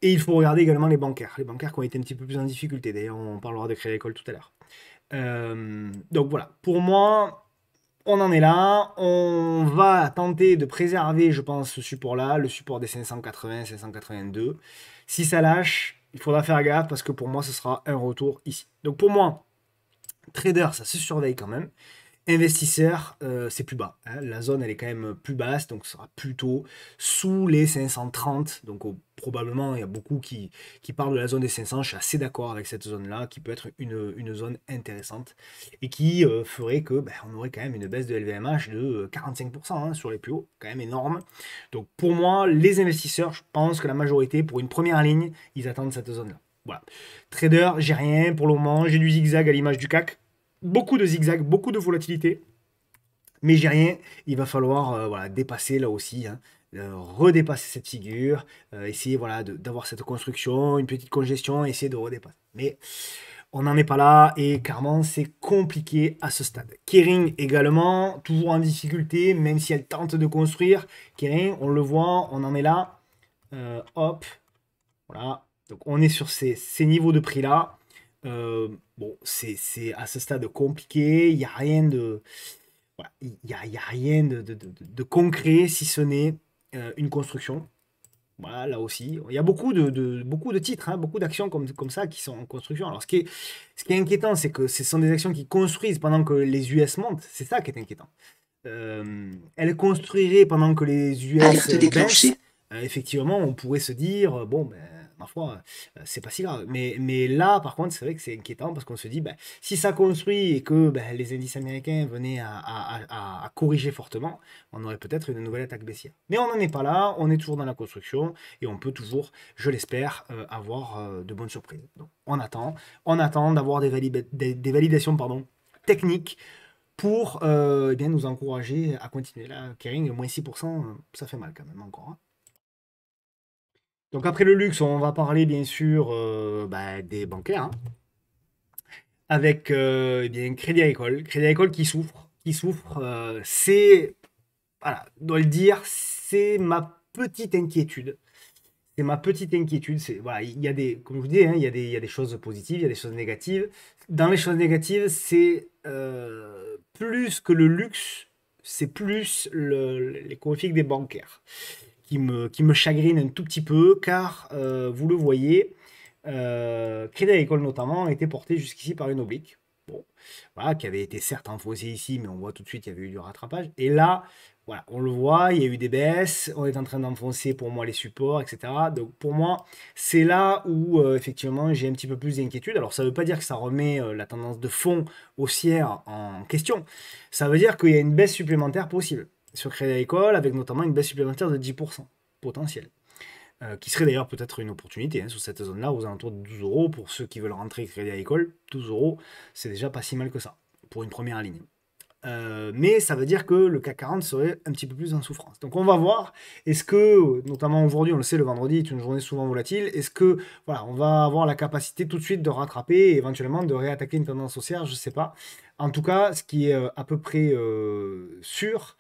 et il faut regarder également les bancaires. Les bancaires qui ont été un petit peu plus en difficulté. D'ailleurs, on parlera de créer l'école tout à l'heure. Euh, donc voilà, pour moi, on en est là. On va tenter de préserver, je pense, ce support-là, le support des 580, 582. Si ça lâche, il faudra faire gaffe parce que pour moi, ce sera un retour ici. Donc pour moi, trader, ça se surveille quand même investisseurs, euh, c'est plus bas. Hein. La zone, elle est quand même plus basse, donc ce sera plutôt sous les 530. Donc oh, probablement, il y a beaucoup qui, qui parlent de la zone des 500. Je suis assez d'accord avec cette zone-là, qui peut être une, zone intéressante et qui euh, ferait que ben, on aurait quand même une baisse de LVMH de 45% euh, hein, sur les plus hauts, quand même énorme. Donc pour moi, les investisseurs, je pense que la majorité, pour une première ligne, ils attendent cette zone-là. Voilà. Trader, j'ai rien pour le moment, j'ai du zigzag à l'image du CAC beaucoup de zigzags, beaucoup de volatilité. Mais j'ai rien, il va falloir euh, dépasser là aussi, hein, euh, redépasser cette figure, euh, essayer voilà, d'avoir cette construction, une petite congestion, essayer de redépasser. Mais on n'en est pas là et clairement c'est compliqué à ce stade. Kering également, toujours en difficulté, même si elle tente de construire. Kering, on le voit, on en est là. hop, voilà. Donc on est sur ces niveaux de prix là. Euh, bon, c'est à ce stade compliqué, il n'y a rien de... Il y a, a, rien de, de, concret si ce n'est euh, une construction. Voilà, là aussi. Il y a beaucoup de, beaucoup de titres, hein, beaucoup d'actions comme, comme ça qui sont en construction. Alors, ce qui est, ce qui est inquiétant, c'est que ce sont des actions qui construisent pendant que les US montent. C'est ça qui est inquiétant. Euh, elles construiraient pendant que les US. Alerte effectivement, on pourrait se dire bon, ben, Parfois, foi, euh, c'est pas si grave. Mais, mais là, par contre, c'est vrai que c'est inquiétant parce qu'on se dit, ben, si ça construit et que ben, les indices américains venaient à, corriger fortement, on aurait peut-être une nouvelle attaque baissière. Mais on n'en est pas là, on est toujours dans la construction et on peut toujours, je l'espère, euh, avoir euh, de bonnes surprises. Donc, on attend, on attend d'avoir des, des, validations pardon, techniques pour eh bien, nous encourager à continuer. Là, Kering, moins 6%, ça fait mal quand même encore. Hein. Donc après le luxe, on va parler bien sûr euh, bah, des bancaires. Hein. avec euh, eh bien, Crédit Agricole. Crédit Agricole qui souffre. Qui souffre. Euh, c'est. Voilà, dois le dire, c'est ma petite inquiétude. C'est ma petite inquiétude. C'est, voilà, il y a des, comme je dis, hein, il, y a des, il des choses positives, il y a des choses négatives. Dans les choses négatives, c'est plus que le luxe, c'est plus les conflits des bancaires qui me, qui me chagrine un tout petit peu, car euh, vous le voyez, euh, Crédit Agricole notamment a été porté jusqu'ici par une oblique. qui avait été certes enfoncée ici, mais on voit tout de suite qu'il y avait eu du rattrapage. Et là, voilà, on le voit, il y a eu des baisses, on est en train d'enfoncer pour moi les supports, etc. Donc pour moi, c'est là où euh, effectivement j'ai un petit peu plus d'inquiétude. Alors ça ne veut pas dire que ça remet euh, la tendance de fond haussière en question. Ça veut dire qu'il y a une baisse supplémentaire possible sur crédit agricole, avec notamment une baisse supplémentaire de 10% potentielle. Euh, qui serait d'ailleurs peut-être une opportunité sous hein, sur cette zone-là, aux alentours de 12 euros. Pour ceux qui veulent rentrer crédit école 12 euros, c'est déjà pas si mal que ça, pour une première ligne. Euh, mais ça veut dire que le CAC 40 serait un petit peu plus en souffrance. Donc on va voir, est-ce que, notamment aujourd'hui, on le sait, le vendredi est une journée souvent volatile, est-ce que, voilà, on va avoir la capacité tout de suite de rattraper éventuellement de réattaquer une tendance haussière, je ne sais pas. En tout cas, ce qui est euh, à peu près euh, sûr,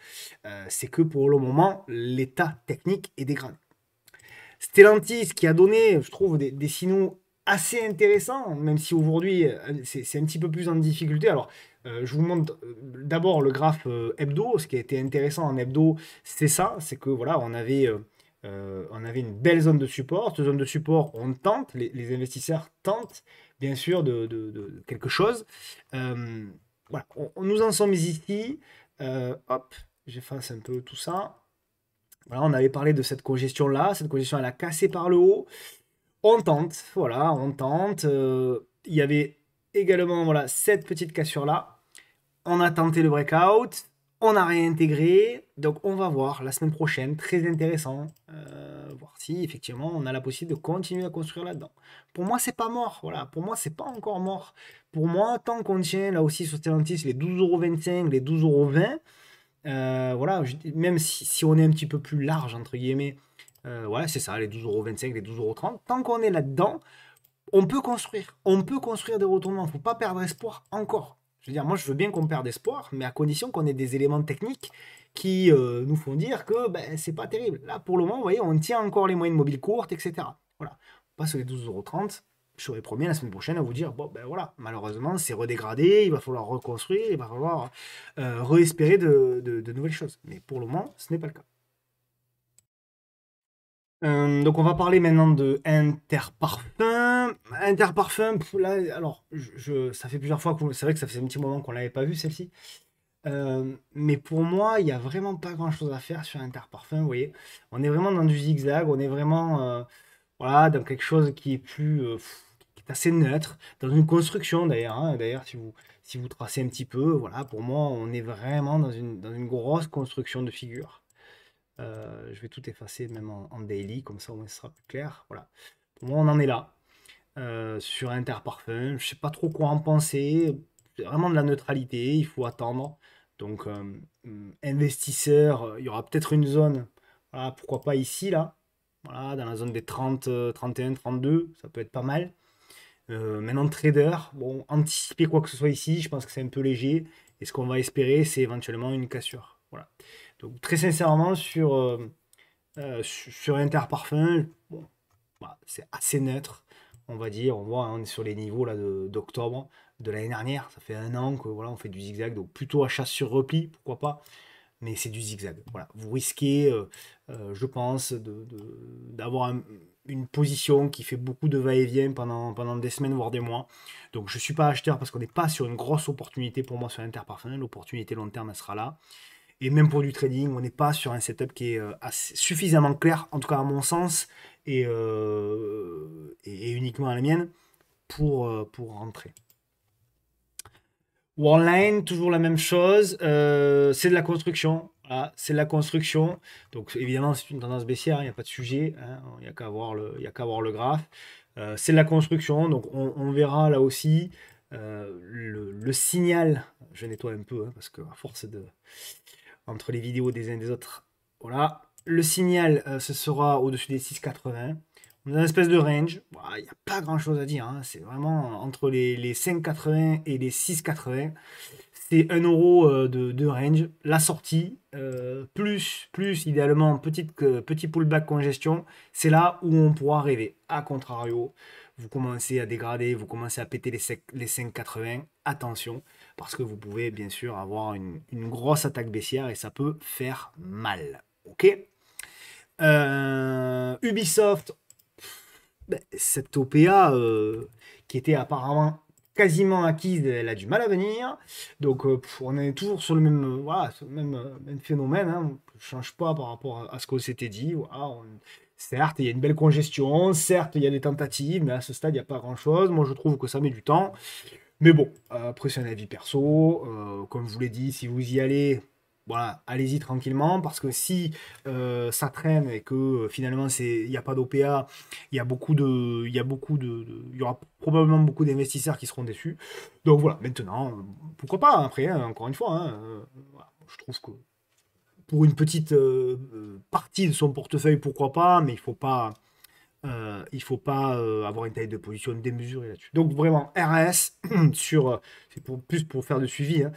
c'est que pour le moment, l'état technique est dégradé. Stellantis qui a donné, je trouve, des, des signaux assez intéressants, même si aujourd'hui c'est un petit peu plus en difficulté. Alors, euh, je vous montre euh, d'abord le graphe euh, hebdo. Ce qui a été intéressant en hebdo, c'est ça, c'est que voilà, on avait, on avait une belle zone de support. Cette zone de support, on tente, les, investisseurs tentent bien sûr de, quelque chose. voilà, on, nous en sommes ici. hop, j'efface un peu tout ça. Voilà, on avait parlé de cette congestion-là. Cette congestion, elle a cassé par le haut. On tente, voilà, on tente. il y avait également voilà, cette petite cassure-là on a tenté le breakout, on a réintégré. Donc on va voir la semaine prochaine, très intéressant, euh, voir si effectivement on a la possibilité de continuer à construire là-dedans. Pour moi, c'est pas mort, voilà. Pour moi, c'est pas encore mort. Pour moi, tant qu'on tient là aussi sur Stellantis les 12,25€, les 12,20€, euh, voilà, même si, si, on est un petit peu plus large, entre guillemets, euh, c'est ça, les 12,25€, les 12,30€, tant qu'on est là-dedans, on peut construire, on peut construire des retournements, Il faut pas perdre espoir encore. Je veux dire, moi, je veux bien qu'on perde espoir, mais à condition qu'on ait des éléments techniques qui euh, nous font dire que ben, c'est pas terrible. Là, pour le moment, vous voyez, on tient encore les moyennes mobiles courtes, etc. Voilà. On passe les 12,30€. Je serai premier la semaine prochaine à vous dire bon, ben voilà, malheureusement, c'est redégradé, il va falloir reconstruire, il va falloir euh, de nouvelles choses. Mais pour le moment, ce n'est pas le cas. Euh, donc on va parler maintenant de Interparfum. Interparfum, là, alors, ça fait plusieurs fois que c'est vrai que ça fait un petit moment qu'on l'avait pas vu celle-ci. Euh, mais pour moi, il n'y a vraiment pas grand-chose à faire sur Interparfum. Vous voyez, on est vraiment dans du zigzag, on est vraiment euh, voilà dans quelque chose qui est plus qui est assez neutre, dans une construction d'ailleurs. Hein. D'ailleurs, si vous si vous tracez un petit peu, voilà, pour moi, on est vraiment dans une dans une grosse construction de figure. Euh, je vais tout effacer, même en, daily, comme ça au moins ce sera plus clair. Voilà. Pour moi, on en est là. Euh, sur Interparfum, je sais pas trop quoi en penser. Vraiment de la neutralité, il faut attendre. Donc, euh, mm, investisseur, il y aura peut-être une zone. pourquoi pas ici, là. dans la zone des 30, 31, 32, ça peut être pas mal. maintenant, trader, bon, anticiper quoi que ce soit ici, je pense que c'est un peu léger. Et ce qu'on va espérer, c'est éventuellement une cassure. Voilà. Donc très sincèrement, sur, euh, euh, sur Interparfum, bah, c'est assez neutre, on va dire. On voit, hein, on est sur les niveaux d'octobre de, l'année dernière. Ça fait un an que voilà, on fait du zigzag, donc plutôt achat sur repli, pourquoi pas mais c'est du zigzag. Vous risquez, euh, je pense, d'avoir de, une position qui fait beaucoup de va-et-vient pendant, pendant des semaines, voire des mois. Donc je ne suis pas acheteur parce qu'on n'est pas sur une grosse opportunité pour moi sur Interparfum. L'opportunité long terme, elle sera là. Et même pour du trading, on n'est pas sur un setup qui est euh, suffisamment clair, en tout cas à mon sens, et, euh, et, uniquement à la mienne, pour, euh, pour rentrer. Warline, toujours la même chose. c'est de la construction. c'est la construction. Donc évidemment, c'est une tendance baissière, il n'y a pas de sujet. Hein, il n'y a qu'à voir, qu'à voir, le graphe. c'est de la construction. Donc on, verra là aussi. le, signal, je nettoie un peu hein, parce que à force de, entre les vidéos des uns des autres. Voilà. Le signal, euh, ce sera au-dessus des 6,80. On a une espèce de range. Il n'y a pas grand-chose à dire. Hein. C'est vraiment entre les, 5,80 et les 6,80. C'est 1 euro euh, de, range. La sortie, euh, plus, plus idéalement, petite, petit pullback congestion. C'est là où on pourra rêver. A contrario, vous commencez à dégrader, vous commencez à péter les, les 5,80. Attention parce que vous pouvez bien sûr avoir une, grosse attaque baissière et ça peut faire mal. Ok euh, Ubisoft, ben, cette OPA euh, qui était apparemment quasiment acquise, elle a du mal à venir. Donc euh, on est toujours sur le même, voilà, même, phénomène. Hein. On ne change pas par rapport à, ce qu'on s'était dit. Certes, il y a une belle congestion, certes, il y a des tentatives, mais à ce stade, il n'y a pas grand-chose. Moi, je trouve que ça met du temps. Mais bon, après c'est un avis perso. Euh, comme je vous l'ai dit, si vous y allez, voilà, allez-y tranquillement, parce que si euh, ça traîne et que euh, finalement il n'y a pas d'OPA, il y beaucoup de. Il y beaucoup de. y aura probablement beaucoup d'investisseurs qui seront déçus. Donc voilà, maintenant, pourquoi pas, après, hein, encore une fois, hein, je trouve que pour une petite partie de son portefeuille, pourquoi pas, mais il ne faut pas. Euh, il ne faut pas euh, avoir une taille de position démesurée là-dessus. Donc vraiment, RS, sur, euh, c'est pour, plus pour faire de suivi, hein.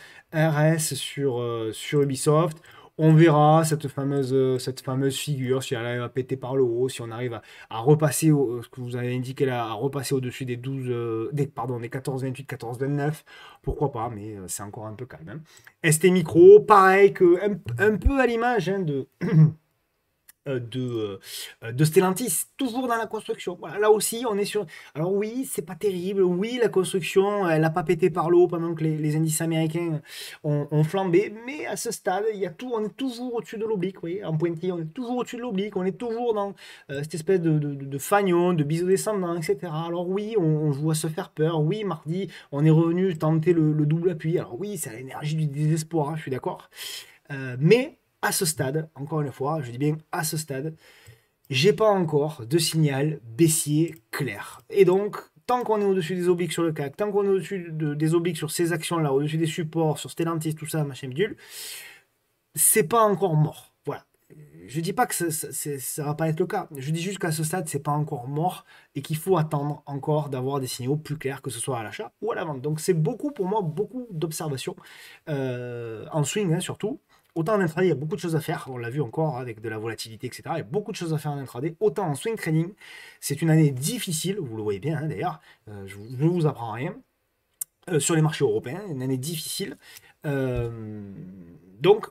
RS sur, sur Ubisoft. On verra cette fameuse, cette fameuse figure, si elle arrive à péter par le haut, si on arrive à, repasser, ce que vous avez indiqué là, à repasser au-dessus des 12, des, pardon, des 14, 28, 14, 29, pourquoi pas, mais c'est encore un peu calme. Hein. ST Micro, pareil que, un, peu à l'image hein, de... Euh, de, euh, euh, de Stellantis, toujours dans la construction. là aussi, on est sur. Alors, oui, c'est pas terrible. Oui, la construction, elle n'a pas pété par l'eau pendant que les, indices américains ont, flambé. Mais à ce stade, il y a tout, on est toujours au-dessus de l'oblique. Vous voyez, en pointillé, on est toujours au-dessus de l'oblique. On est toujours dans cette espèce de, de, de fagnon, de biseau descendant, etc. Alors, oui, on, voit se faire peur. Oui, mardi, on est revenu tenter le, double appui. Alors, oui, c'est l'énergie du désespoir, hein, je suis d'accord. mais à ce stade, encore une fois, je dis bien à ce stade, j'ai pas encore de signal baissier clair. Et donc, tant qu'on est au-dessus des obliques sur le CAC, tant qu'on est au-dessus des obliques sur ces actions-là, au-dessus des supports, sur Stellantis, tout ça, machin bidule, c'est pas encore mort. Voilà. Je dis pas que ça, ne va pas être le cas. Je dis juste qu'à ce stade, c'est pas encore mort et qu'il faut attendre encore d'avoir des signaux plus clairs, que ce soit à l'achat ou à la vente. Donc c'est beaucoup pour moi, beaucoup d'observations euh, en swing hein, surtout. Autant en intraday, il y a beaucoup de choses à faire. On l'a vu encore hein, avec de la volatilité, etc. Il y a beaucoup de choses à faire en intraday. Autant en swing training, c'est une année difficile. Vous le voyez bien hein, d'ailleurs. Euh, je ne vous apprends rien. Euh, sur les marchés européens, une année difficile. Euh, donc,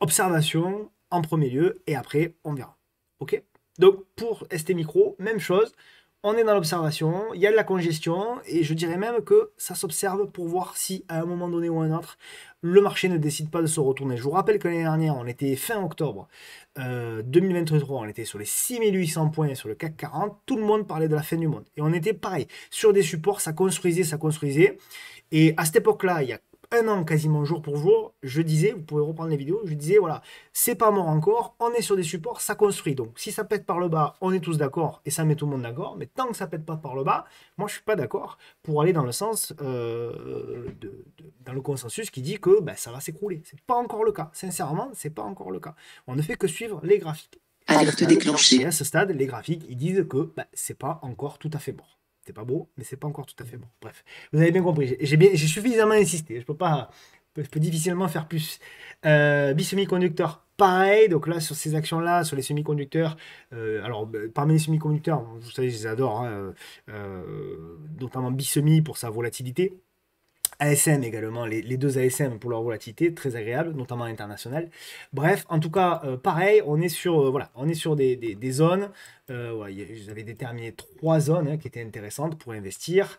observation en premier lieu et après, on verra. OK Donc, pour ST Micro, même chose on est dans l'observation, il y a de la congestion, et je dirais même que ça s'observe pour voir si, à un moment donné ou un autre, le marché ne décide pas de se retourner. Je vous rappelle que l'année dernière, on était fin octobre 2023, euh, on était sur les 6800 points sur le CAC 40, tout le monde parlait de la fin du monde. Et on était pareil, sur des supports, ça construisait, ça construisait. Et à cette époque-là, il y a un an quasiment jour pour jour, je disais, vous pouvez reprendre les vidéos, je disais voilà, c'est pas mort encore, on est sur des supports, ça construit. Donc si ça pète par le bas, on est tous d'accord et ça met tout le monde d'accord, mais tant que ça pète pas par le bas, moi je suis pas d'accord pour aller dans le sens, euh, de, dans le consensus qui dit que ben, ça va s'écrouler. C'est pas encore le cas, sincèrement, c'est pas encore le cas. On ne fait que suivre les graphiques. Et à ce stade, les graphiques, ils disent que ben, c'est pas encore tout à fait mort pas beau, mais c'est pas encore tout à fait bon. Bref, vous avez bien compris. J'ai bien, j'ai suffisamment insisté. Je peux pas, je peux difficilement faire plus. Euh, semi conducteur pareil. Donc là, sur ces actions-là, sur les semi-conducteurs, euh, alors bah, parmi les semi-conducteurs, vous savez, je les adore, hein, euh, euh, notamment bisemi pour sa volatilité. ASM également, les, deux ASM pour leur volatilité, très agréable, notamment internationale Bref, en tout cas, euh, pareil, on est sur, euh, voilà, on est sur des, des, zones. Euh, ouais, J'avais déterminé trois zones hein, qui étaient intéressantes pour investir.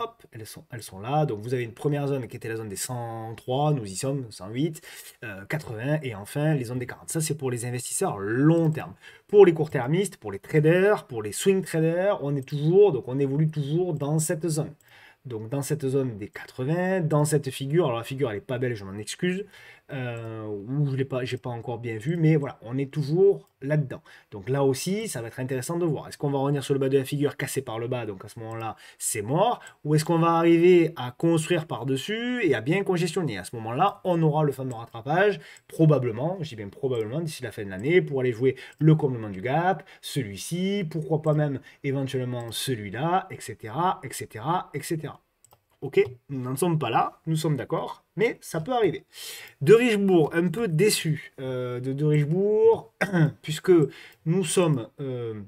Hop, elles sont, elles sont là. Donc vous avez une première zone qui était la zone des 103, nous y sommes, 108, 80, euh, et enfin les zones des 40. Ça, c'est pour les investisseurs long terme. Pour les court-termistes, pour les traders, pour les swing traders, on est toujours, donc on évolue toujours dans cette zone. Donc dans cette zone des 80, dans cette figure, alors la figure elle n'est pas belle, je m'en excuse, euh, ou je l'ai pas, pas encore bien vu, mais voilà, on est toujours là-dedans. Donc là aussi, ça va être intéressant de voir. Est-ce qu'on va revenir sur le bas de la figure cassée par le bas, donc à ce moment-là, c'est mort, ou est-ce qu'on va arriver à construire par-dessus et à bien congestionner À ce moment-là, on aura le fameux rattrapage, probablement, je dis bien probablement d'ici la fin de l'année, pour aller jouer le comblement du gap, celui-ci, pourquoi pas même éventuellement celui-là, etc., etc., etc. Ok, nous n'en sommes pas là, nous sommes d'accord, mais ça peut arriver. De Richebourg, un peu déçu euh, de De Richebourg, puisque nous sommes euh,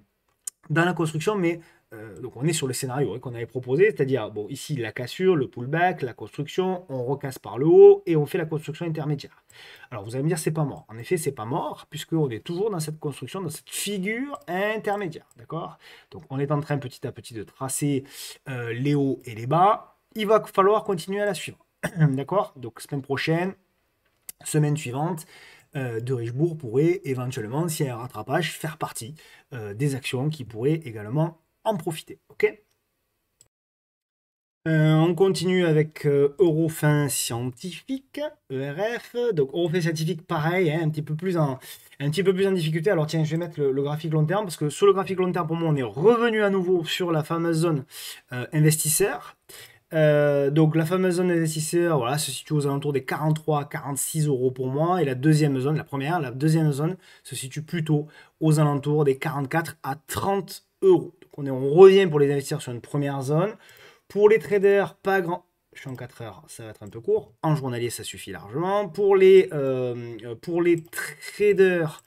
dans la construction, mais euh, donc on est sur le scénario hein, qu'on avait proposé, c'est-à-dire bon ici la cassure, le pullback, la construction, on recasse par le haut et on fait la construction intermédiaire. Alors vous allez me dire c'est pas mort. En effet c'est pas mort puisque on est toujours dans cette construction, dans cette figure intermédiaire, d'accord Donc on est en train petit à petit de tracer les hauts et les bas il va falloir continuer à la suivre. D'accord Donc semaine prochaine, semaine suivante, euh, de richbourg pourrait éventuellement, s'il y a un rattrapage, faire partie euh, des actions qui pourraient également en profiter. Ok euh, on continue avec Eurofin scientifique, ERF. Donc Eurofin scientifique, pareil, hein, un, petit peu plus en, difficulté. Alors tiens, je vais mettre le, le, graphique long terme, parce que sur le graphique long terme, pour moi, on est revenu à nouveau sur la fameuse zone investisseur. Euh, donc la fameuse zone d'investisseur voilà, se situe aux alentours des 43 à 46 euros pour moi. Et la deuxième zone, la première, la deuxième zone se situe plutôt aux alentours des 44 à 30 euros. Donc on, revient pour les investisseurs sur une première zone. Pour les traders, pas grand. Je suis en 4 heures, ça va être un peu court. En journalier, ça suffit largement. Pour les, euh, pour les traders,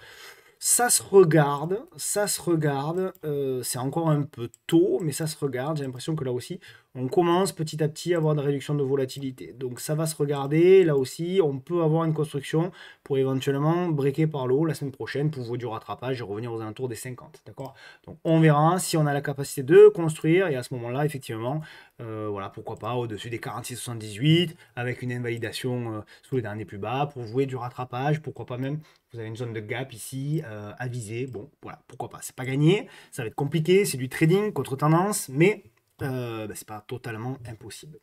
ça se regarde, ça se regarde. Euh, c'est encore un peu tôt, mais ça se regarde. J'ai l'impression que là aussi, on commence petit à petit à avoir des réductions de volatilité. Donc ça va se regarder, là aussi, on peut avoir une construction pour éventuellement briquer par l'eau la semaine prochaine pour vous du rattrapage et revenir aux alentours des 50, d'accord Donc on verra si on a la capacité de construire et à ce moment-là, effectivement, euh, voilà, pourquoi pas au-dessus des 46,78 avec une invalidation euh, sous les derniers plus bas pour jouer du rattrapage, pourquoi pas même vous avez une zone de gap ici à euh, viser. Bon, voilà, pourquoi pas. C'est pas gagné, ça va être compliqué, c'est du trading contre tendance, mais euh, ben, c'est pas totalement impossible.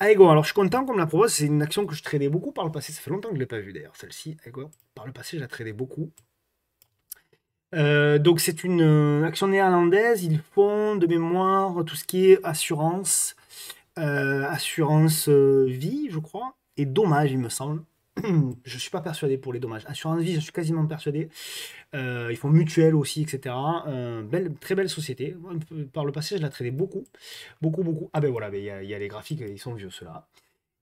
Aegon, alors je suis content qu'on me la propose, c'est une action que je traînais beaucoup par le passé, ça fait longtemps que je l'ai pas vue d'ailleurs, celle-ci, Aegon, par le passé je la tradais beaucoup. Euh, donc c'est une euh, action néerlandaise, ils font de mémoire tout ce qui est assurance, assurance vie je crois, et dommage il me semble. je suis pas persuadé pour les dommages. Assurance vie, je suis quasiment persuadé. Euh, ils font mutuel aussi, etc. Euh, belle, très belle société. Par le passé, je la tradais beaucoup. Beaucoup, beaucoup. Ah ben voilà, il y, a les graphiques, ils sont vieux ceux-là.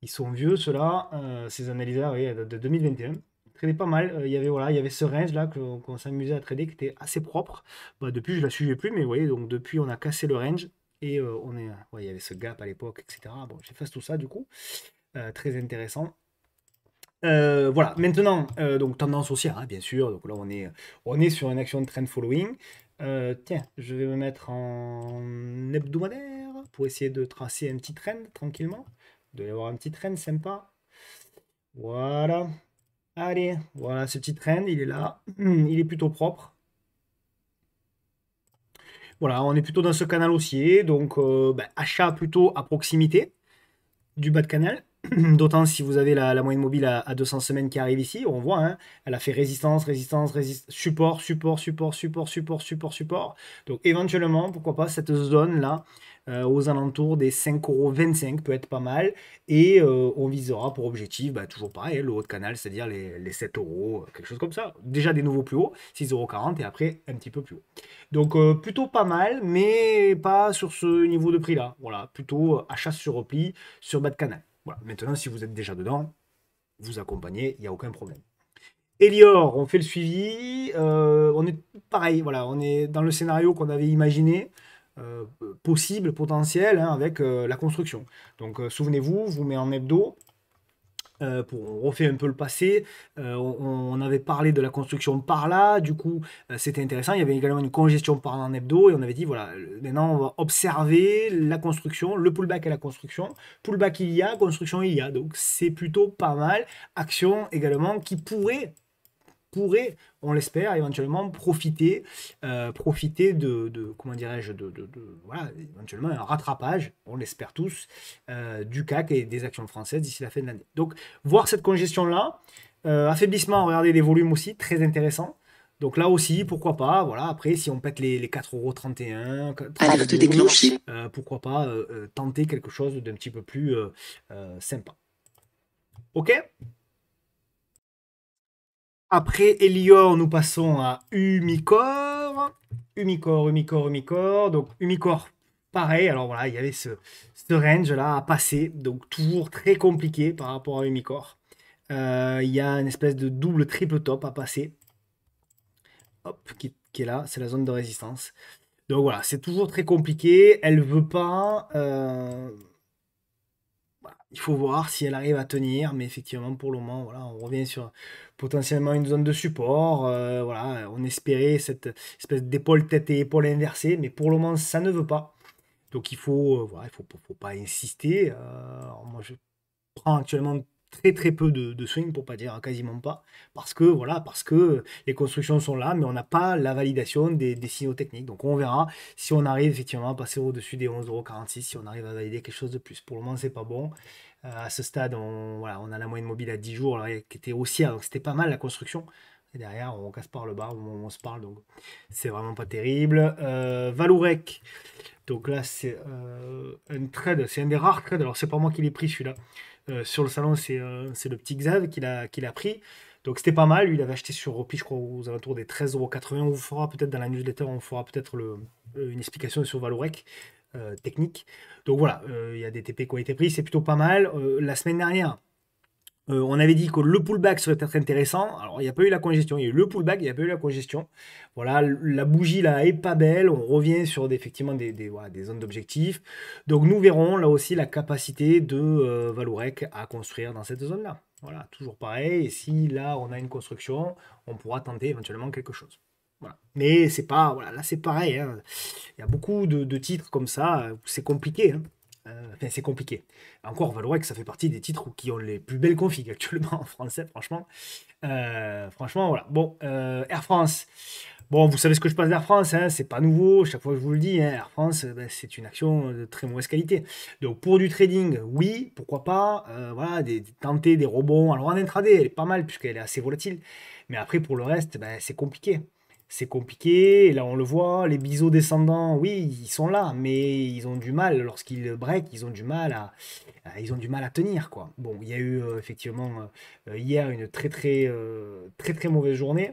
Ils sont vieux ceux-là. Euh, ces analyseurs, oui, de 2021 traînait pas mal. Euh, il y avait voilà, y avait ce range là qu'on s'amusait à trader qui était assez propre. Bah, depuis, je ne la suivais plus, mais vous voyez, donc depuis, on a cassé le range et on est, il y avait ce gap à l'époque, etc. Bon, j'efface tout ça du coup, très intéressant. Euh, voilà, maintenant, euh, donc tendance haussière, hein, bien sûr. Donc là, on est, on est sur une action de trend following. Euh, tiens, je vais me mettre en hebdomadaire pour essayer de tracer un petit trend tranquillement. Il doit y avoir un petit trend sympa. Voilà. Allez, voilà ce petit trend, il est là. Hmm, il est plutôt propre. Voilà, on est plutôt dans ce canal haussier, donc ben, achat plutôt à proximité du bas de canal. D'autant si vous avez la, moyenne mobile à, 200 semaines qui arrive ici, on voit, hein, elle a fait résistance, résistance, résistance, support, support, support, support, support, support, support. Donc éventuellement, pourquoi pas, cette zone-là, euh, aux alentours des 5,25€ peut être pas mal. Et euh, on visera pour objectif, bah, toujours pareil, hein, le haut de canal, c'est-à-dire les, les 7 euros, euh, quelque chose comme ça. Déjà des nouveaux plus hauts, 6,40€ et après un petit peu plus haut. Donc plutôt pas mal, mais pas sur ce niveau de prix-là. Voilà, plutôt achat sur repli sur bas de canal. Maintenant, si vous êtes déjà dedans, vous accompagnez, il n'y a aucun problème. Elior, on fait le suivi. Euh, on est pareil, voilà, on est dans le scénario qu'on avait imaginé. Euh, possible, potentiel, hein, avec euh, la construction. Donc souvenez-vous, vous mettez en hebdo, euh, on refait un peu le passé. Euh, on, avait parlé de la construction par là, du coup, euh, c'était intéressant. Il y avait également une congestion par en hebdo et on avait dit voilà, maintenant on va observer la construction, le pullback et la construction. Pullback il y a, construction il y a. Donc c'est plutôt pas mal. Action également qui pourrait pourrait, on l'espère, éventuellement profiter, euh, profiter de, comment dirais-je, de, voilà, éventuellement un rattrapage, on l'espère tous, euh, du CAC et des actions françaises d'ici la fin de l'année. Donc, voir cette congestion-là, euh, affaiblissement, regardez les volumes aussi, très intéressant. Donc là aussi, pourquoi pas, voilà, après, si on pète les, les 4,31€, pourquoi pas tenter quelque chose d'un petit peu plus sympa. Ok après Elior, nous passons à Umicore. Umicore, Umicore, Umicore. Donc Umicore, pareil. Alors voilà, il y avait ce, range-là à passer. Donc toujours très compliqué par rapport à Umicore. Euh, il y a une espèce de double, triple top à passer. Hop, qui, est là. C'est la zone de résistance. Donc voilà, c'est toujours très compliqué. Elle veut pas. Euh, bah, il faut voir si elle arrive à tenir. Mais effectivement, pour le moment, voilà, on revient sur potentiellement une zone de support. Euh, voilà, on espérait cette espèce d'épaule tête et épaule inversée, mais pour le moment, ça ne veut pas. Donc il faut, euh, voilà, il faut, faut pas insister. Euh, moi, je prends actuellement très très peu de, de, swing pour pas dire quasiment pas parce que voilà parce que les constructions sont là mais on n'a pas la validation des, des, signaux techniques donc on verra si on arrive effectivement à passer au dessus des 11,46 si on arrive à valider quelque chose de plus pour le moment c'est pas bon euh, à ce stade, on, voilà, on a la moyenne mobile à 10 jours qui était haussière, donc c'était pas mal la construction. Et derrière, on casse par le bas, on, on se parle, donc c'est vraiment pas terrible. Euh, Valourec, donc là, c'est euh, un trade, c'est un des rares trades. Alors, c'est pas moi qui l'ai pris celui-là. Euh, sur le salon, c'est le petit Xav qui l'a pris. Donc, c'était pas mal. Lui, il avait acheté sur Ropi, je crois, aux alentours des 13,80€. On vous fera peut-être dans la newsletter, on fera peut-être une explication sur Valourec. Euh, technique. Donc voilà, euh, il y a des TP qui ont été pris, c'est plutôt pas mal. Euh, la semaine dernière, on avait dit que le pullback serait intéressant. Alors, il n'y a pas eu la congestion. Il y a eu le pullback, il n'y a pas eu la congestion. Voilà, la bougie là est pas belle. On revient sur effectivement des, des, des zones d'objectifs. Donc, nous verrons là aussi la capacité de Valourec à construire dans cette zone-là. Voilà, toujours pareil. Et si là, on a une construction, on pourra tenter éventuellement quelque chose. Mais c'est pas, voilà, là c'est pareil. Hein. Il y a beaucoup de, titres comme ça, euh, c'est compliqué. Hein. Euh, enfin, c'est compliqué. Encore, que ça fait partie des titres qui ont les plus belles configs actuellement en français, franchement. Euh, franchement, voilà. Bon, Air France. Bon, vous savez ce que je pense d'Air France, hein. c'est pas nouveau, chaque fois que je vous le dis, Air France, ben, c'est une action de très mauvaise qualité. Donc pour du trading, oui, pourquoi pas, voilà, des, tenter des rebonds. Alors en intraday, elle est pas mal puisqu'elle est assez volatile, mais après pour le reste, ben, c'est compliqué c'est compliqué. là, on le voit, les biseaux descendants, oui, ils sont là, mais ils ont du mal lorsqu'ils break, ils ont du mal à, ils ont du mal à tenir quoi. Bon, il y a eu euh, effectivement euh, hier une très très euh, très très mauvaise journée.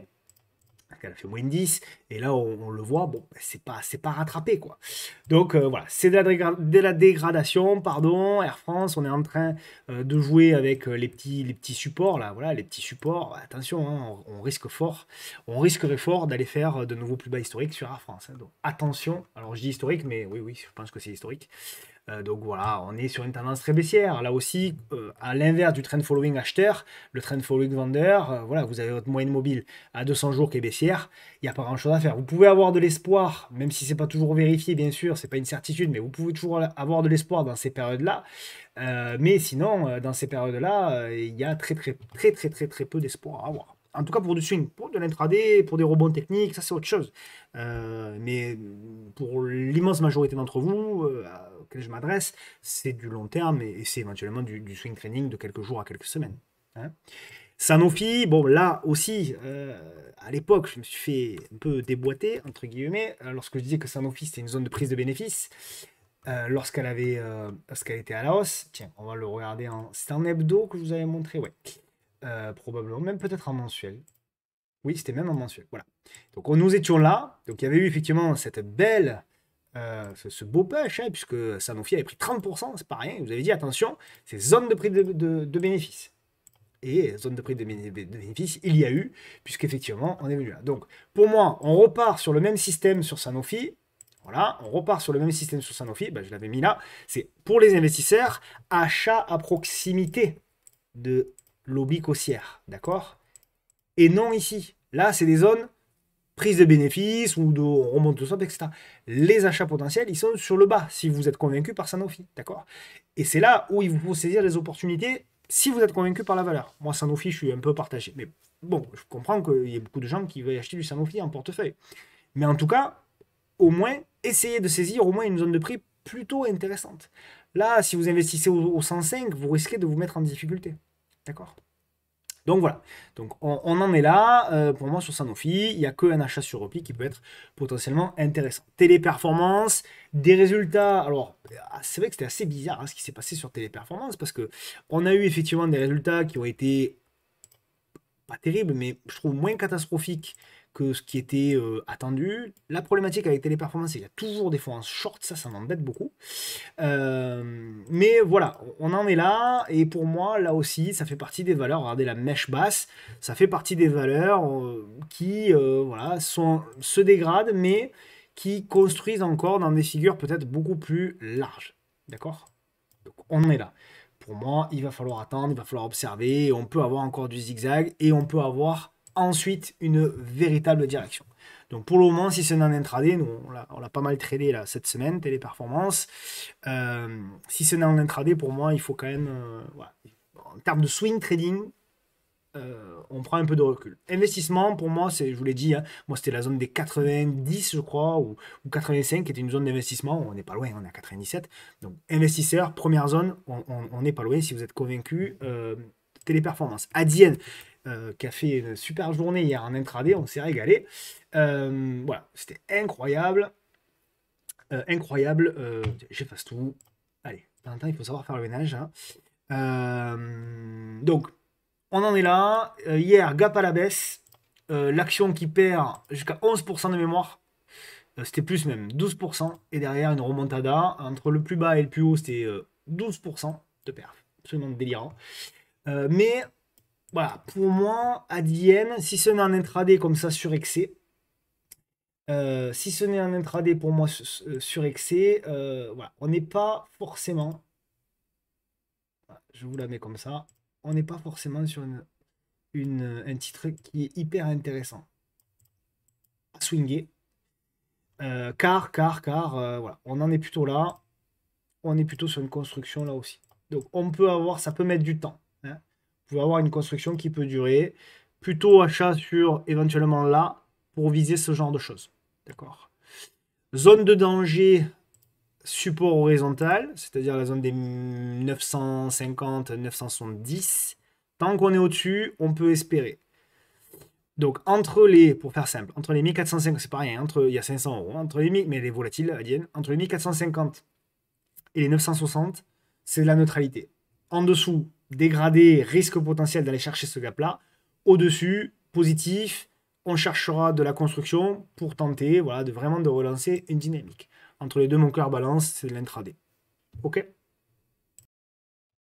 Elle a fait moins 10, et là on, le voit, bon, c'est pas, c'est pas rattrapé quoi. Donc euh, voilà, c'est de la, dégradation, pardon, Air France, on est en train euh, de jouer avec euh, les, petits, les petits supports là, voilà, les petits supports, bah, attention, hein, on, risque fort, on risquerait fort d'aller faire de nouveaux plus bas historiques sur Air France. Hein. donc attention, alors je dis historique, mais oui, oui, je pense que c'est historique. Euh, donc voilà, on est sur une tendance très baissière. Là aussi, euh, à l'inverse du trend following acheteur, le trend following vendeur, euh, voilà, vous avez votre moyenne mobile à 200 jours qui est baissière. Il n'y a pas grand chose à faire. Vous pouvez avoir de l'espoir, même si c'est pas toujours vérifié, bien sûr, c'est pas une certitude, mais vous pouvez toujours avoir de l'espoir dans ces périodes-là. mais sinon, dans ces périodes-là, il y a très très très très très très peu d'espoir à avoir en tout cas pour du swing. Pour de l'intraday, pour des rebonds techniques, ça c'est autre chose. Euh, mais pour l'immense majorité d'entre vous euh, auxquels je m'adresse, c'est du long terme et, c'est éventuellement du, swing training de quelques jours à quelques semaines. Hein. Sanofi, bon là aussi, euh, à l'époque, je me suis fait un peu déboîter, entre guillemets, euh, lorsque je disais que Sanofi c'était une zone de prise de bénéfices. lorsqu'elle avait, lorsqu'elle était à la hausse, tiens, on va le regarder en, c'est un hebdo que je vous avais montré, ouais. Euh, probablement, même peut-être en mensuel. Oui, c'était même en mensuel. Voilà. Donc nous étions là. Donc il y avait eu effectivement cette belle, euh, ce, beau pêche, hein, puisque Sanofi avait pris 30%, c'est pas rien. Vous avez dit attention, c'est zone de prix de, de, bénéfice. Et zone de prix de, bénéfice, il y a eu, puisqu'effectivement, on est venu là. Donc pour moi, on repart sur le même système sur Sanofi. Voilà, on repart sur le même système sur Sanofi, ben, je l'avais mis là. C'est pour les investisseurs, achat à proximité de lobby haussière, d'accord Et non ici. Là, c'est des zones prises de bénéfices ou de remonte de swap, etc. Les achats potentiels, ils sont sur le bas, si vous êtes convaincu par Sanofi, d'accord Et c'est là où il vous saisir les opportunités si vous êtes convaincu par la valeur. Moi, Sanofi, je suis un peu partagé. Mais bon, je comprends qu'il y a beaucoup de gens qui veulent acheter du Sanofi en portefeuille. Mais en tout cas, au moins, essayez de saisir au moins une zone de prix plutôt intéressante. Là, si vous investissez au 105, vous risquez de vous mettre en difficulté. D'accord donc voilà, donc on, en est là. Euh, pour moi, sur Sanofi, il n'y a qu'un achat sur repli qui peut être potentiellement intéressant. Téléperformance, des résultats. Alors, c'est vrai que c'était assez bizarre hein, ce qui s'est passé sur Téléperformance parce que on a eu effectivement des résultats qui ont été pas terribles, mais je trouve moins catastrophiques que ce qui était euh, attendu. La problématique avec Téléperformance, c'est qu'il y a toujours des fois en short, ça, ça m'embête beaucoup. Euh, mais voilà, on en est là, et pour moi, là aussi, ça fait partie des valeurs. Regardez la mèche basse, ça fait partie des valeurs euh, qui voilà, sont, se dégradent, mais qui construisent encore dans des figures peut-être beaucoup plus larges. D'accord Donc on en est là. Pour moi, il va falloir attendre, il va falloir observer, on peut avoir encore du zigzag, et on peut avoir ensuite une véritable direction. Donc pour le moment, si n'est en intraday, nous on l'a pas mal tradé là, cette semaine, téléperformance. Euh, si n'est en intraday, pour moi, il faut quand même. Euh, en termes de swing trading, euh, on prend un peu de recul. Investissement, pour moi, c'est, je vous l'ai dit, hein, moi c'était la zone des 90, je crois, ou, 85, qui était une zone d'investissement. On n'est pas loin, on est à 97. Donc investisseur, première zone, on n'est pas loin si vous êtes convaincu. Euh, Téléperformance. adienne euh, qui a fait une super journée hier en intraday, on s'est régalé. Euh, voilà, c'était incroyable. Euh, incroyable. J'efface tout. Allez, temps il faut savoir faire le ménage. Hein. donc, on en est là. hier, gap à la baisse. L'action qui perd jusqu'à 11% de mémoire c'était plus même 12%. Et derrière, une remontada entre le plus bas et le plus haut, c'était 12% de perf. Absolument délirant. Euh, mais voilà, pour moi, ADN, si ce n'est un intraday comme ça sur excès, euh, si ce n'est en intraday pour moi euh, sur excès, on n'est pas forcément, je vous la mets comme ça, on n'est pas forcément sur une, un titre qui est hyper intéressant à swinguer. car, car, car, voilà, on en est plutôt là. On est plutôt sur une construction là aussi. Donc on peut avoir, ça peut mettre du temps avoir une construction qui peut durer. Plutôt achat sur éventuellement là pour viser ce genre de choses. D'accord Zone de danger, support horizontal, c'est-à-dire la zone des 950-970. Tant qu'on est au-dessus, on peut espérer. Donc entre les, pour faire simple, entre les 1450, c'est pas rien, entre, il y a 500 euros, entre les 1000, mais les volatiles adienne, entre les 1450 et les 960, c'est la neutralité. En dessous, dégradé, risque potentiel d'aller chercher ce gap-là. Au-dessus, positif, on cherchera de la construction pour tenter voilà, de vraiment de relancer une dynamique. Entre les deux, mon cœur balance, c'est l'intraday. Ok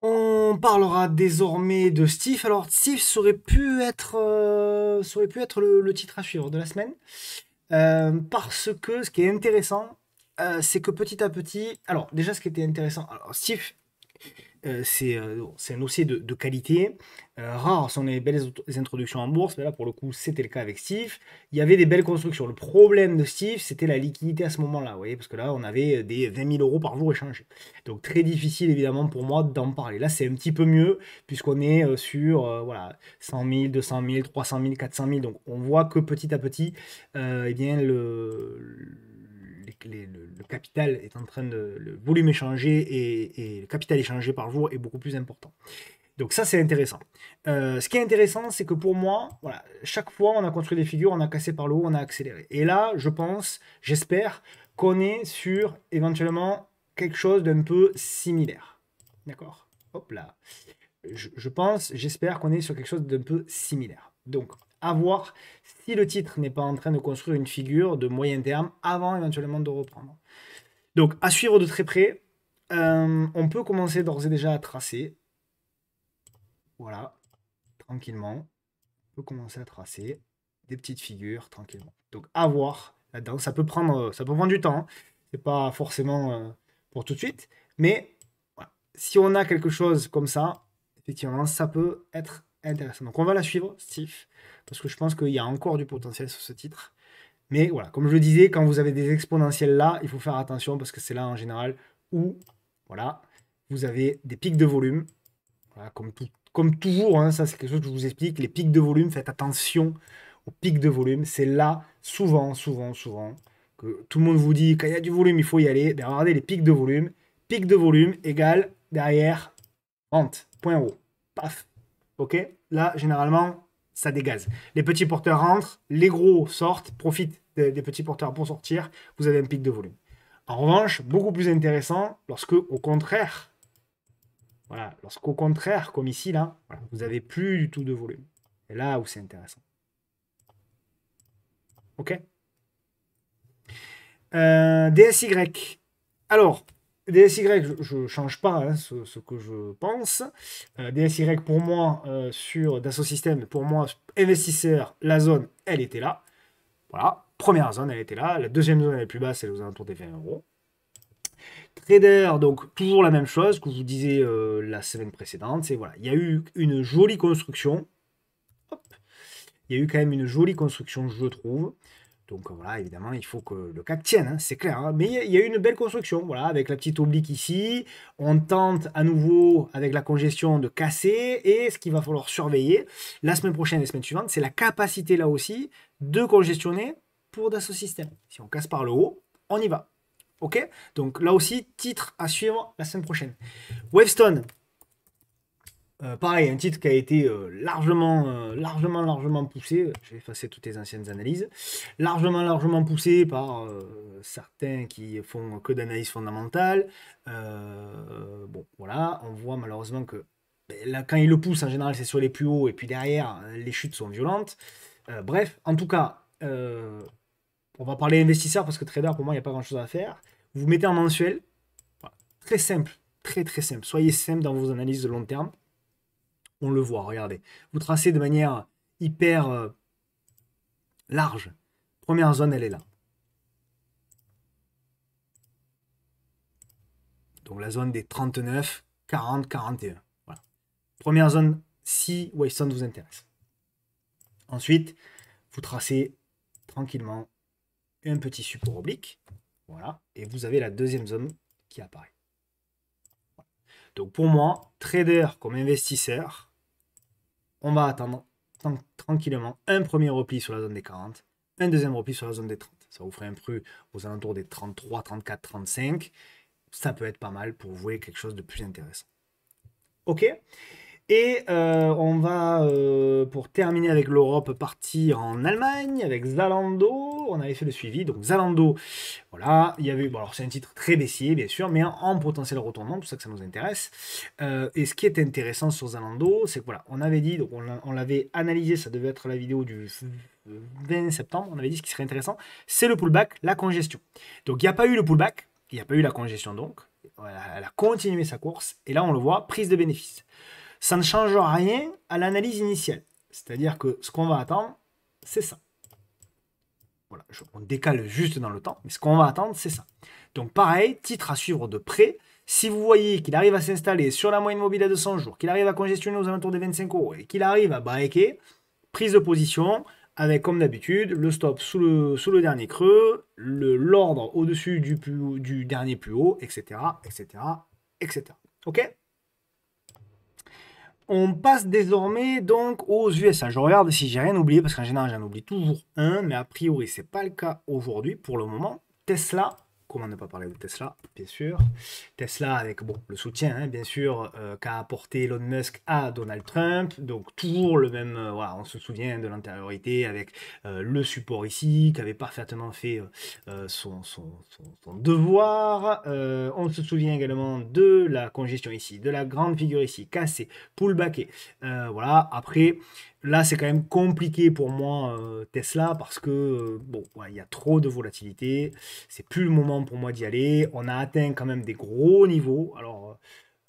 on parlera désormais de Steve. Alors, Steve aurait pu être, euh, pu être le, titre à suivre de la semaine. Euh, parce que ce qui est intéressant, euh, c'est que petit à petit. Alors, déjà, ce qui était intéressant. Alors, Steve, euh, euh, c'est un dossier de, de qualité. Euh, rare, on sont les belles introductions en bourse, mais là pour le coup c'était le cas avec Steve. Il y avait des belles constructions. Le problème de Steve c'était la liquidité à ce moment-là, vous voyez, parce que là on avait des 20 000 euros par jour échangés. Donc très difficile évidemment pour moi d'en parler. Là c'est un petit peu mieux puisqu'on est sur voilà, 100 000, 200 000, 300 000, 400 000. Donc on voit que petit à petit, eh bien le le, capital est en train de. Le volume échangé et, le capital échangé par jour est beaucoup plus important. Donc ça, c'est intéressant. Euh, ce qui est intéressant, c'est que pour moi, chaque fois, on a construit des figures, on a cassé par le haut, on a accéléré. Et là, je pense, j'espère qu'on est sur éventuellement quelque chose d'un peu similaire. D'accord Hop là. Je, je pense, j'espère qu'on est sur quelque chose d'un peu similaire. Donc, à voir si le titre n'est pas en train de construire une figure de moyen terme avant éventuellement de reprendre. Donc à suivre de très près, euh, on peut commencer d'ores et déjà à tracer. Voilà, tranquillement. On peut commencer à tracer des petites figures tranquillement. Donc à voir là-dedans, ça peut prendre, ça peut prendre du temps. Ce hein. C'est pas forcément euh, pour tout de suite, mais si on a quelque chose comme ça, effectivement, ça peut être intéressant. Donc on va la suivre, Steve parce que je pense qu'il y a encore du potentiel sur ce titre. Mais voilà, comme je le disais, quand vous avez des exponentiels là, il faut faire attention parce que c'est là en général où voilà, vous avez des pics de volume. Voilà, comme, comme toujours, hein, ça c'est quelque chose que je vous explique, les pics de volume, faites attention aux pics de volume. C'est là, souvent, souvent, souvent, que tout le monde vous dit, quand il y a du volume, il faut y aller. Mais ben, regardez les pics de volume. Pic de volume égale derrière vente, point haut. Paf. OK Là, généralement, ça dégaze. Les petits porteurs rentrent, les gros sortent, profitent des, petits porteurs pour sortir, vous avez un pic de volume. En revanche, beaucoup plus intéressant lorsque, au contraire, voilà, au contraire, comme ici, là, vous n'avez plus du tout de volume. C'est là où c'est intéressant. OK euh, DSY. Alors, DSY, je ne change pas hein, ce, que je pense. Euh, DSY pour moi, euh, sur Dassault System, pour moi, investisseur, la zone, elle était là. Voilà, première zone, elle était là. La deuxième zone, elle est plus basse, elle est aux alentours des 20 euros. Trader, donc toujours la même chose que je vous disais euh, la semaine précédente, c'est voilà, il y a eu une jolie construction. Il y a eu quand même une jolie construction, je trouve. Donc euh, voilà, évidemment, il faut que le CAC tienne, hein, c'est clair. Hein. Mais il y a eu une belle construction, voilà, avec la petite oblique ici. On tente à nouveau, avec la congestion, de casser. Et ce qu'il va falloir surveiller la semaine prochaine et la semaine suivante, c'est la capacité là aussi de congestionner pour Dassault système. Si on casse par le haut, on y va. Ok Donc là aussi, titre à suivre la semaine prochaine. Wavestone, euh, pareil, un titre qui a été euh, largement, euh, largement, largement poussé. vais effacer toutes les anciennes analyses. Largement, largement poussé par certains qui font que d'analyse fondamentale. bon, voilà, on voit malheureusement que ben là, quand ils le poussent, en général, c'est sur les plus hauts et puis derrière, les chutes sont violentes. bref, en tout cas, on va parler investisseur parce que trader, pour moi, il n'y a pas grand chose à faire. Vous mettez en mensuel. Très simple, très très simple. Soyez simple dans vos analyses de long terme on le voit, regardez. Vous tracez de manière hyper euh, large. Première zone, elle est là. Donc la zone des 39, 40, 41. Voilà. Première zone si Wayson vous intéresse. Ensuite, vous tracez tranquillement un petit support oblique. Voilà. Et vous avez la deuxième zone qui apparaît. Donc pour moi, trader comme investisseur, on va attendre tranquillement un premier repli sur la zone des 40, un deuxième repli sur la zone des 30. Ça vous ferait un prix aux alentours des 33, 34, 35. Ça peut être pas mal pour vouer quelque chose de plus intéressant. OK et euh, on va, euh, pour terminer avec l'Europe, partir en Allemagne avec Zalando. On avait fait le suivi. Donc Zalando, voilà, il y avait. Bon, alors c'est un titre très baissier, bien sûr, mais en, potentiel retournement, pour ça que ça nous intéresse. Euh, et ce qui est intéressant sur Zalando, c'est que voilà, on avait dit, donc on, l'avait analysé, ça devait être la vidéo du 20 septembre, on avait dit ce qui serait intéressant, c'est le pullback, la congestion. Donc il n'y a pas eu le pullback, il n'y a pas eu la congestion donc. elle a continué sa course, et là on le voit, prise de bénéfices ça ne change rien à l'analyse initiale. C'est-à-dire que ce qu'on va attendre, c'est ça. Voilà, on décale juste dans le temps, mais ce qu'on va attendre, c'est ça. Donc pareil, titre à suivre de près. Si vous voyez qu'il arrive à s'installer sur la moyenne mobile à 200 jours, qu'il arrive à congestionner aux alentours des 25 euros et qu'il arrive à breaker, prise de position avec, comme d'habitude, le stop sous le, sous le dernier creux, l'ordre au-dessus du, du dernier plus haut, etc., etc., etc. OK on passe désormais donc aux USA. Je regarde si j'ai rien oublié, parce qu'en général j'en oublie toujours un, mais a priori c'est pas le cas aujourd'hui pour le moment. Tesla comment ne pas parler de Tesla, bien sûr. Tesla avec bon, le soutien, hein, bien sûr, euh, qu'a apporté Elon Musk à Donald Trump. Donc toujours le même, euh, voilà, on se souvient de l'antériorité avec euh, le support ici, qui avait parfaitement fait son, devoir. on se souvient également de la congestion ici, de la grande figure ici, cassée, pullbackée. voilà, après, Là, c'est quand même compliqué pour moi euh, Tesla parce que euh, il y a trop de volatilité. C'est plus le moment pour moi d'y aller. On a atteint quand même des gros niveaux. Alors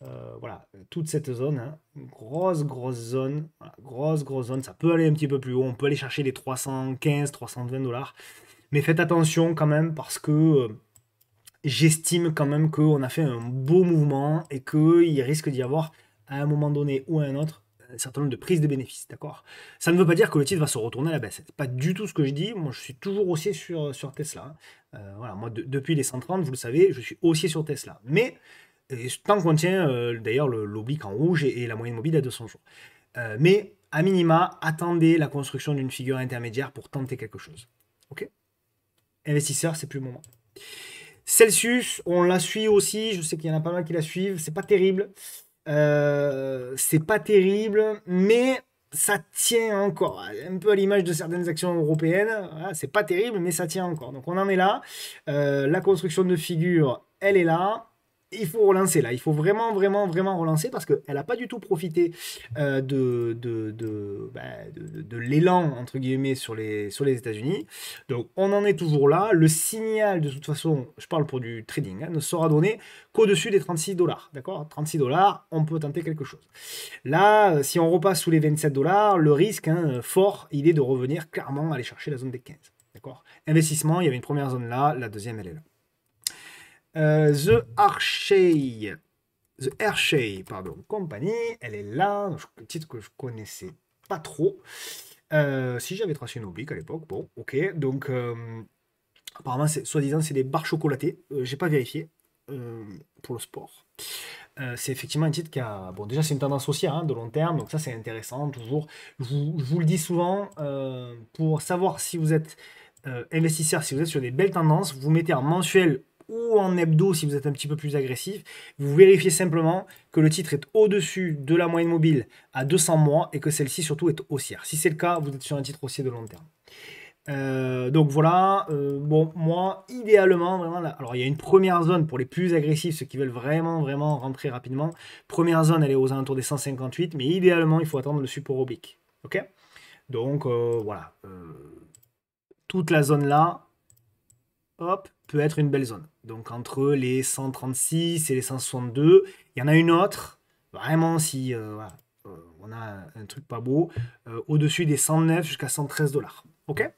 euh, voilà, toute cette zone, hein, grosse grosse zone, grosse grosse zone. Ça peut aller un petit peu plus haut. On peut aller chercher les 315, 320 dollars. Mais faites attention quand même parce que j'estime quand même qu'on a fait un beau mouvement et qu'il risque d'y avoir à un moment donné ou à un autre un certain nombre de prises de bénéfices, d'accord Ça ne veut pas dire que le titre va se retourner à la baisse. C'est pas du tout ce que je dis. Moi, je suis toujours haussier sur, sur Tesla. Hein. Euh, voilà, moi, depuis les 130, vous le savez, je suis haussier sur Tesla. Mais et, tant qu'on tient euh, d'ailleurs l'oblique en rouge et, la moyenne mobile à 200 jours. Euh, mais à minima, attendez la construction d'une figure intermédiaire pour tenter quelque chose. Ok Investisseur, c'est plus le moment. Celsius, on la suit aussi. Je sais qu'il y en a pas mal qui la suivent. C'est pas terrible. Euh, c'est pas terrible, mais ça tient encore. Un peu à l'image de certaines actions européennes. c'est pas terrible, mais ça tient encore. Donc on en est là. Euh, la construction de figure, elle est là il faut relancer là, il faut vraiment, vraiment, vraiment relancer parce qu'elle n'a pas du tout profité euh, ben, de, de, l'élan, entre guillemets, sur les, sur les États-Unis. Donc on en est toujours là. Le signal, de toute façon, je parle pour du trading, hein, ne sera donné qu'au-dessus des 36 dollars. D'accord 36 dollars, on peut tenter quelque chose. Là, si on repasse sous les 27 dollars, le risque hein, fort, il est de revenir clairement aller chercher la zone des 15. D'accord Investissement, il y avait une première zone là, la deuxième, elle est là. Euh, The Archey. The Hershey, pardon, compagnie. Elle est là. Un titre que je connaissais pas trop. Euh, si j'avais tracé une oblique à l'époque, bon, ok. Donc, euh, apparemment, soi-disant, c'est des barres chocolatées. J'ai pas vérifié pour le sport. c'est effectivement un titre qui a. Bon, déjà, c'est une tendance haussière hein, de long terme, donc ça, c'est intéressant. Toujours, je vous, le dis souvent, pour savoir si vous êtes investisseur, si vous êtes sur des belles tendances, vous mettez en mensuel en hebdo si vous êtes un petit peu plus agressif. Vous vérifiez simplement que le titre est au-dessus de la moyenne mobile à 200 mois et que celle-ci surtout est haussière. Si c'est le cas, vous êtes sur un titre haussier de long terme. Euh, donc voilà, euh, bon, moi, idéalement, vraiment, alors il y a une première zone pour les plus agressifs, ceux qui veulent vraiment, vraiment rentrer rapidement. Première zone, elle est aux alentours des 158, mais idéalement, il faut attendre le support oblique. Ok Donc euh, voilà, toute la zone là, hop, être une belle zone. Donc entre les 136 et les 162, il y en a une autre, vraiment si euh, euh, on a un truc pas beau, euh, au-dessus des 109 jusqu'à 113 dollars. Ok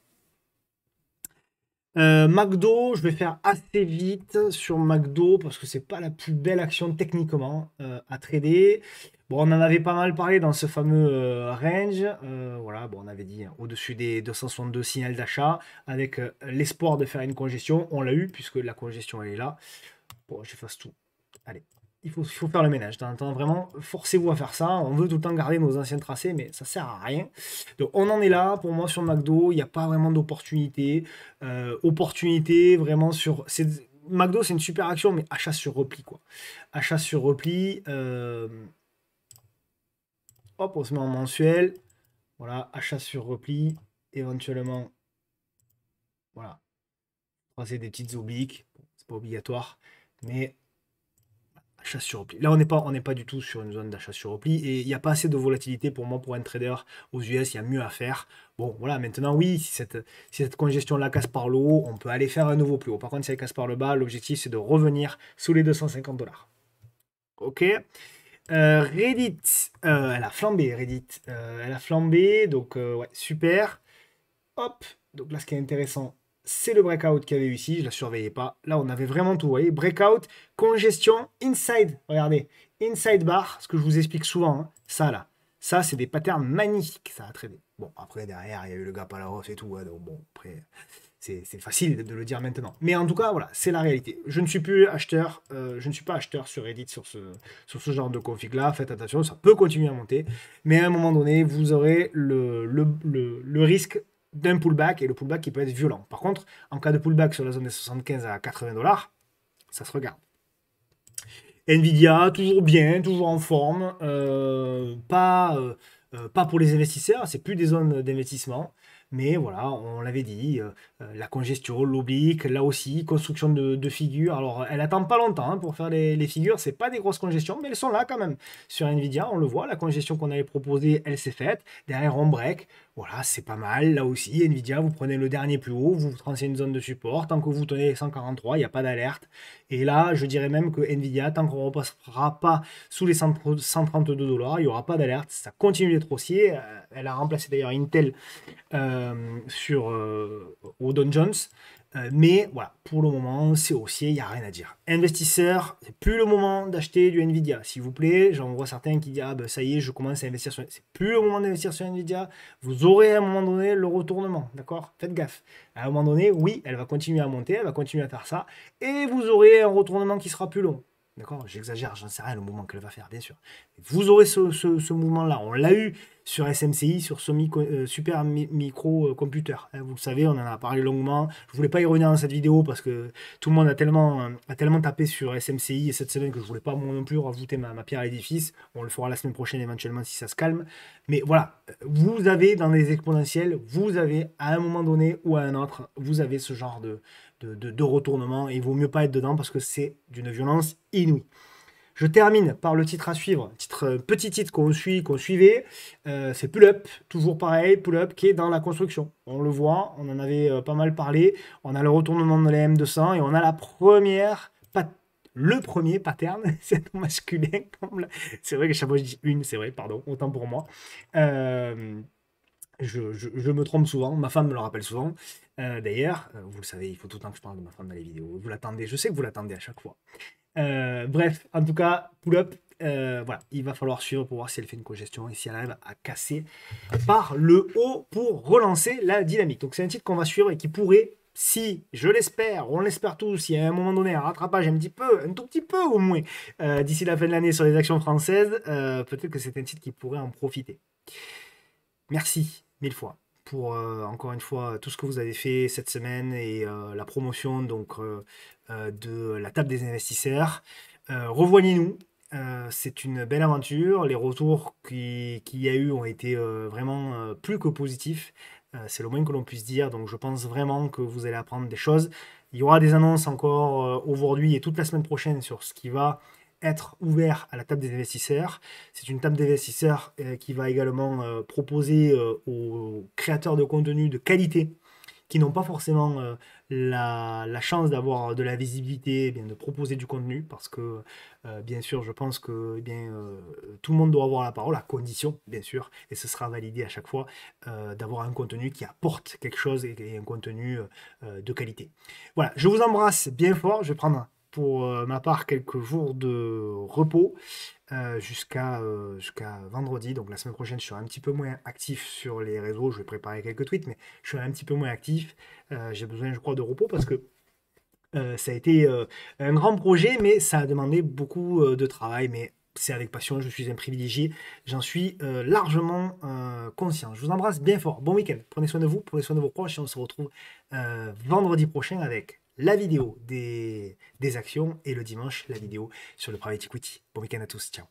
euh, McDo, je vais faire assez vite sur McDo parce que c'est pas la plus belle action techniquement à trader. Bon, on en avait pas mal parlé dans ce fameux euh, range. Euh, voilà, bon, on avait dit hein, au-dessus des 262 signaux d'achat, avec euh, l'espoir de faire une congestion. On l'a eu, puisque la congestion, elle est là. Bon, j'efface tout. Allez, il faut, faut faire le ménage. temps, vraiment, forcez-vous à faire ça. On veut tout le temps garder nos anciens tracés, mais ça sert à rien. Donc, on en est là. Pour moi, sur McDo, il n'y a pas vraiment d'opportunité. opportunité, vraiment, sur... McDo, c'est une super action, mais achat sur repli, quoi. Achat sur repli... Hop, on se met mensuel. Voilà, achat sur repli. Éventuellement, voilà, croiser des petites obliques. C'est pas obligatoire, mais achat sur repli. Là, on n'est pas, on pas du tout sur une zone d'achat sur repli et il n'y a pas assez de volatilité pour moi pour un trader aux US. Il y a mieux à faire. Bon, voilà. Maintenant, oui, si cette, si cette congestion la casse par le haut, on peut aller faire un nouveau plus haut. Par contre, si elle casse par le bas, l'objectif c'est de revenir sous les 250 dollars. Ok. Euh, Reddit, euh, elle a flambé, Reddit. Euh, elle a flambé, donc ouais, super. Hop, donc là, ce qui est intéressant, c'est le breakout qu'il y avait eu ici. Je ne la surveillais pas. Là, on avait vraiment tout, vous voyez. Breakout, congestion, inside, regardez. Inside bar, ce que je vous explique souvent, hein, ça là. Ça, c'est des patterns magnifiques, ça a traîné. Bon, après, derrière, il y a eu le gap à la hausse et tout, hein, donc bon, après c'est facile de le dire maintenant. Mais en tout cas, voilà, c'est la réalité. Je ne suis plus acheteur, euh, je ne suis pas acheteur sur Reddit sur ce, genre de config-là. Faites attention, ça peut continuer à monter. Mais à un moment donné, vous aurez le, risque d'un pullback et le pullback qui peut être violent. Par contre, en cas de pullback sur la zone des 75 à 80 dollars, ça se regarde. Nvidia, toujours bien, toujours en forme. Euh, pas, euh, pas pour les investisseurs, c'est plus des zones d'investissement mais voilà, on l'avait dit, euh, euh, la congestion, l'oblique, là aussi, construction de, de figures. Alors, elle attend pas longtemps hein, pour faire les, les figures, c'est pas des grosses congestions, mais elles sont là quand même. Sur Nvidia, on le voit, la congestion qu'on avait proposée, elle s'est faite. Derrière, on break, voilà, c'est pas mal. Là aussi, Nvidia, vous prenez le dernier plus haut, vous tracez une zone de support, tant que vous tenez 143, il n'y a pas d'alerte, et là, je dirais même que Nvidia, tant qu'on ne repassera pas sous les 132 dollars, il n'y aura pas d'alerte. Ça continue d'être haussier. Euh, elle a remplacé d'ailleurs Intel euh, sur, euh, au Jones. Euh, mais voilà, pour le moment, c'est haussier, il n'y a rien à dire. Investisseurs, n'est plus le moment d'acheter du Nvidia, s'il vous plaît. J'en vois certains qui disent Ah ben, ça y est, je commence à investir sur. C'est plus le moment d'investir sur Nvidia. Vous aurez à un moment donné le retournement, d'accord Faites gaffe. À un moment donné, oui, elle va continuer à monter, elle va continuer à faire ça. Et vous aurez un retournement qui sera plus long. D'accord J'exagère, j'en sais rien le mouvement qu'elle va faire, bien sûr. Vous aurez ce, mouvement-là. On l'a eu sur SMCI, sur ce euh, super micro-computer. Euh, hein, vous le savez, on en a parlé longuement. Je voulais pas y revenir dans cette vidéo parce que tout le monde a tellement, euh, a tellement tapé sur SMCI et cette semaine que je voulais pas moi non plus rajouter ma, ma pierre à l'édifice. On le fera la semaine prochaine éventuellement si ça se calme. Mais voilà, vous avez dans les exponentiels, vous avez à un moment donné ou à un autre, vous avez ce genre de, de, de, retournement. il vaut mieux pas être dedans parce que c'est d'une violence inouïe. Je termine par le titre à suivre, titre, euh, petit titre qu'on suit, qu'on suivait, euh, c'est Pull Up, toujours pareil, Pull Up qui est dans la construction. On le voit, on en avait euh, pas mal parlé, on a le retournement de la M200 et on a la première, le premier pattern, c'est masculin. c'est vrai que chaque fois je dis une, c'est vrai, pardon, autant pour moi. Je, me trompe souvent, ma femme me le rappelle souvent. Euh, d'ailleurs, euh, vous le savez, il faut tout le temps que je parle de ma femme dans les vidéos. Vous l'attendez, je sais que vous l'attendez à chaque fois. Euh, bref, en tout cas, pull up, voilà, il va falloir suivre pour voir si elle fait une congestion et si elle arrive à casser par le haut pour relancer la dynamique. Donc c'est un titre qu'on va suivre et qui pourrait, si je l'espère, on l'espère tous, il y a un moment donné un rattrapage un petit peu, un tout petit peu au moins, d'ici la fin de l'année sur les actions françaises, peut-être que c'est un titre qui pourrait en profiter. Merci mille fois pour euh, encore une fois tout ce que vous avez fait cette semaine et euh, la promotion donc euh, de la table des investisseurs. Revoyez-nous, c'est une belle aventure. Les retours qu'il qui y a eu ont été vraiment plus que positifs. c'est le moins que l'on puisse dire. Donc je pense vraiment que vous allez apprendre des choses. Il y aura des annonces encore aujourd'hui et toute la semaine prochaine sur ce qui va être ouvert à la table des investisseurs. C'est une table d'investisseurs euh, qui va également euh, proposer euh, aux créateurs de contenu de qualité qui n'ont pas forcément la, chance d'avoir de la visibilité, eh bien, de proposer du contenu, parce que bien sûr, je pense que eh bien, tout le monde doit avoir la parole, à condition, bien sûr, et ce sera validé à chaque fois, d'avoir un contenu qui apporte quelque chose et, un contenu de qualité. Voilà, je vous embrasse bien fort, je vais prendre pour euh, ma part quelques jours de repos euh, jusqu'à euh, jusqu'à vendredi. Donc la semaine prochaine, je serai un petit peu moins actif sur les réseaux. Je vais préparer quelques tweets, mais je serai un petit peu moins actif. J'ai besoin, je crois, de repos parce que ça a été un grand projet, mais ça a demandé beaucoup de travail. Mais c'est avec passion, je suis un privilégié, j'en suis largement conscient. Je vous embrasse bien fort, bon week-end, prenez soin de vous, prenez soin de vos proches et on se retrouve vendredi prochain avec la vidéo des, actions et le dimanche, la vidéo sur le private equity. Bon week-end à tous, ciao